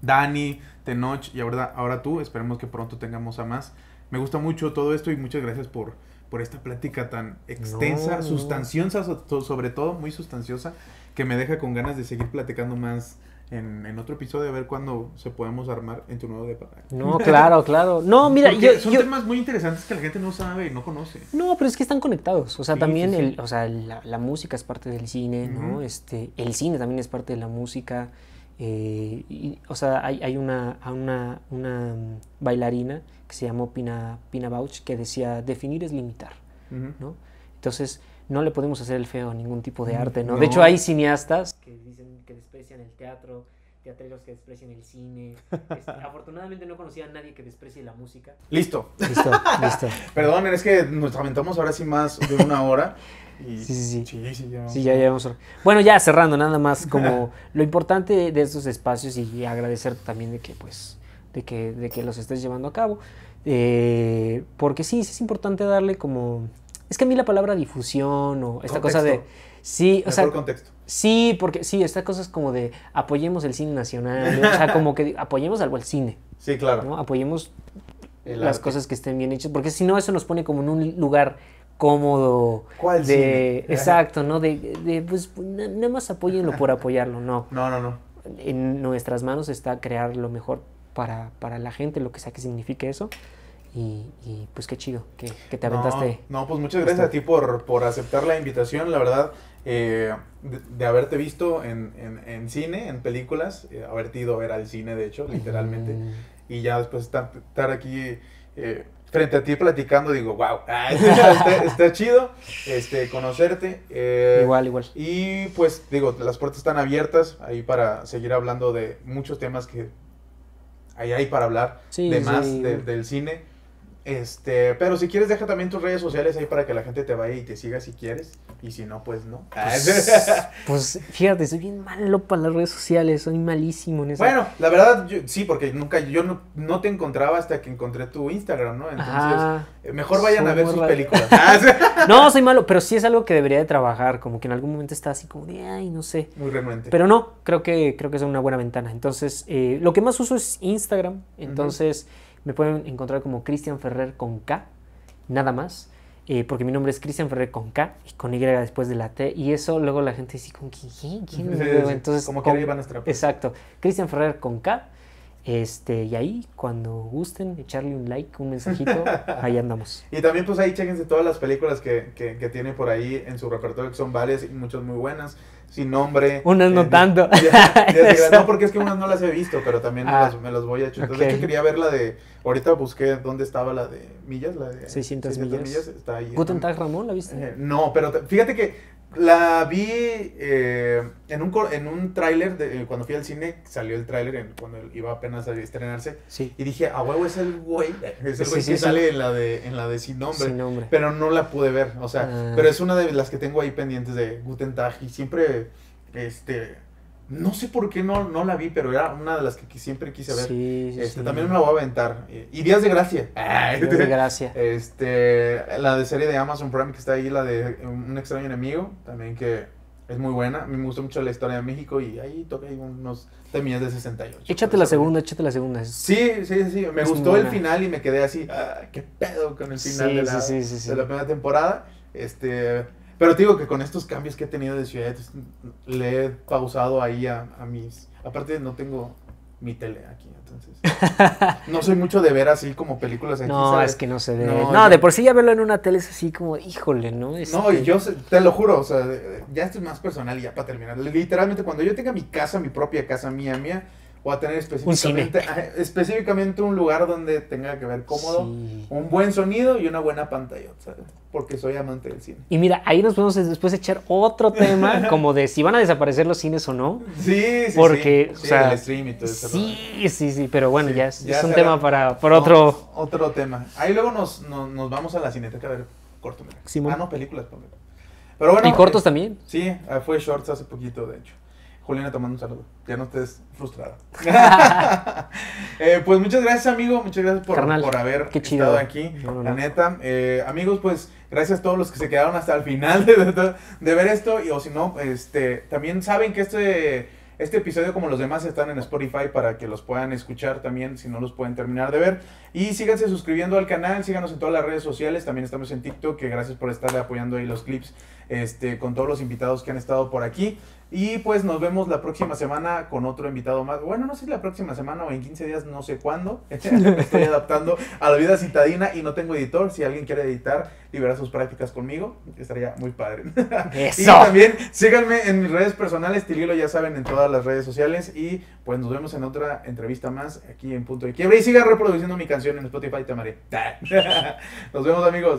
Dani, Tenoch y ahora, ahora tú. Esperemos que pronto tengamos a más. Me gusta mucho todo esto y muchas gracias por, por esta plática tan extensa, sustanciosa, sobre todo, muy sustanciosa, que me deja con ganas de seguir platicando más en, otro episodio a ver cuándo se podemos armar en tu nuevo departamento. No, claro, claro. No, mira, yo, son temas muy interesantes que la gente no sabe, no conoce. No, pero es que están conectados. O sea, también El, o sea, la, música es parte del cine, ¿no? Este, el cine también es parte de la música. Eh, o sea, hay, hay una, una, bailarina que se llamó Pina, Pina Bauch que decía, definir es limitar, ¿no? Entonces, no le podemos hacer el feo a ningún tipo de mm, arte, ¿no? De hecho, hay cineastas que dicen que desprecian el teatro, teatreros que desprecian el cine. afortunadamente no conocía a nadie que desprecie la música. Listo. Listo, listo. Perdón, es que nos lamentamos ahora sí más de una hora. Sí, sí, sí. Sí, sí, ya, sí ya, Bueno, ya cerrando, nada más como lo importante de estos espacios y agradecer también de que, pues, de que, de que los estés llevando a cabo. Eh, porque sí, es importante darle como es que a mí la palabra difusión o esta cosa de... Sí, sea... Contexto. Sí, porque sí, estas cosa es como de apoyemos el cine nacional, o sea, como que apoyemos algo al cine. Sí, claro. Apoyemos las cosas que estén bien hechas, porque si no, eso nos pone como en un lugar cómodo. ¿Cuál de, Exacto, ¿no? De, pues, pues nada más apoyenlo por apoyarlo, no. No, no, no. En nuestras manos está crear lo mejor para, para la gente, lo que sea que signifique eso. Y, pues qué chido que, que te aventaste. No, pues muchas gracias a ti por, por aceptar la invitación, la verdad, eh, de, haberte visto en, cine, en películas, haber eh, haberte ido a ver al cine, de hecho, literalmente, y ya después estar, aquí eh, frente a ti platicando, digo, wow, ah, este está, chido este, conocerte. igual, igual. Y pues digo, las puertas están abiertas ahí para seguir hablando de muchos temas que... Ahí hay para hablar de más del cine este, pero si quieres, deja también tus redes sociales ahí para que la gente te vaya y te siga si quieres. Y si no, pues no. Ah, pues, pues, fíjate, soy bien malo para las redes sociales, soy malísimo en eso. Bueno, la verdad, sí, porque nunca, yo no, te encontraba hasta que encontré tu Instagram, ¿no? Entonces, eh, mejor vayan a ver sus películas. Ah, no, soy malo, pero sí es algo que debería de trabajar, como que en algún momento está así como de, ay, no sé. Muy remuente Pero no, creo que, creo que es una buena ventana. Entonces, eh, lo que más uso es Instagram, entonces... Me pueden encontrar como Cristian Ferrer con K, nada más. Eh, porque mi nombre es Cristian Ferrer con K y con Y después de la T, y eso luego la gente dice, ¿con quién? ¿Quién? Entonces, como con, Exacto, Cristian Ferrer con K, este, y ahí cuando gusten, echarle un like, un mensajito, ahí andamos. Y también pues ahí chequense todas las películas que, que, que tiene por ahí en su repertorio, que son varias y muchas muy buenas sin nombre. Unas eh, no tanto. no, porque es que unas no las he visto, pero también ah, me las voy a echar. Entonces, yo quería ver la de. Ahorita busqué dónde estaba la de millas, la de. 600, millas. Está ahí. ¿Guten Tag Ramón la viste? Eh, no, pero fíjate que la vi eh, en un, en un tráiler, eh, cuando fui al cine, salió el tráiler cuando iba apenas a estrenarse. Sí. Y dije, a huevo es el güey, es el güey que sale en la, de, en la de Sin Nombre. Pero no la pude ver, o sea, ah. pero es una de las que tengo ahí pendientes de Guten Tag y siempre, este, no sé por qué no, no la vi, pero era una de las que siempre quise ver. este, También me la voy a aventar. Y Días de Gracia. Días de este, Gracia. Este, la de serie de Amazon Prime que está ahí, la de um, Un extraño enemigo, también que es muy buena. Me gustó mucho la historia de México y ahí toca ahí unos temillas de 68. Échate la segunda, échate la segunda. Sí, sí, sí. Me gustó el final y me quedé así, ah, qué pedo con el final de la, de la primera temporada. Este... Pero te digo que con estos cambios que he tenido de ciudad, le he pausado ahí a, mis... Aparte no tengo mi tele aquí, entonces. No soy mucho de ver así como películas aquí, No, es que no se ve. No, de por sí ya verlo en una tele es así como, híjole, ¿no? No, yo te lo juro, o sea, ya esto es más personal y ya para terminar. Literalmente cuando yo tenga mi casa, mi propia casa mía, mía, o a tener específicamente un, específicamente un lugar donde tenga que ver cómodo, un buen sonido y una buena pantalla, porque soy amante del cine. Y mira, ahí nos podemos después echar otro tema como de si van a desaparecer los cines o no. Sí, sí, porque, sí. O sea, el stream y todo eso. Sí, sí, sí, pero bueno, ya, es, un tema para, otro... Otro tema. Ahí luego nos, vamos a la cineteca a ver corto. Ah, no, películas, por Pero bueno. ¿Y cortos eh, también? Sí, ah, fue shorts hace poquito, de hecho. Juliana te mando un saludo. Ya no estés frustrada. Eh, pues muchas gracias, amigo. Muchas gracias por, por haber estado aquí. la neta. Eh, amigos, pues gracias a todos los que se quedaron hasta el final de, ver esto. Y, o si no, este, también saben que este, este episodio, como los demás, están en Spotify para que los puedan escuchar también si no los pueden terminar de ver. Y síganse suscribiendo al canal, síganos en todas las redes sociales. También estamos en TikTok, que gracias por estarle apoyando ahí los clips este, con todos los invitados que han estado por aquí. Y pues nos vemos la próxima semana con otro invitado más. Bueno, no sé si la próxima semana o en 15 días, no sé cuándo. estoy adaptando a la vida citadina y no tengo editor. Si alguien quiere editar, liberar sus prácticas conmigo, estaría muy padre. Y también síganme en mis redes personales, Tililo, ya saben, en todas las redes sociales. Y pues nos vemos en otra entrevista más aquí en Punto de Quiebre. Y siga reproduciendo mi canción en Spotify, Tamaré. Nos vemos, amigos.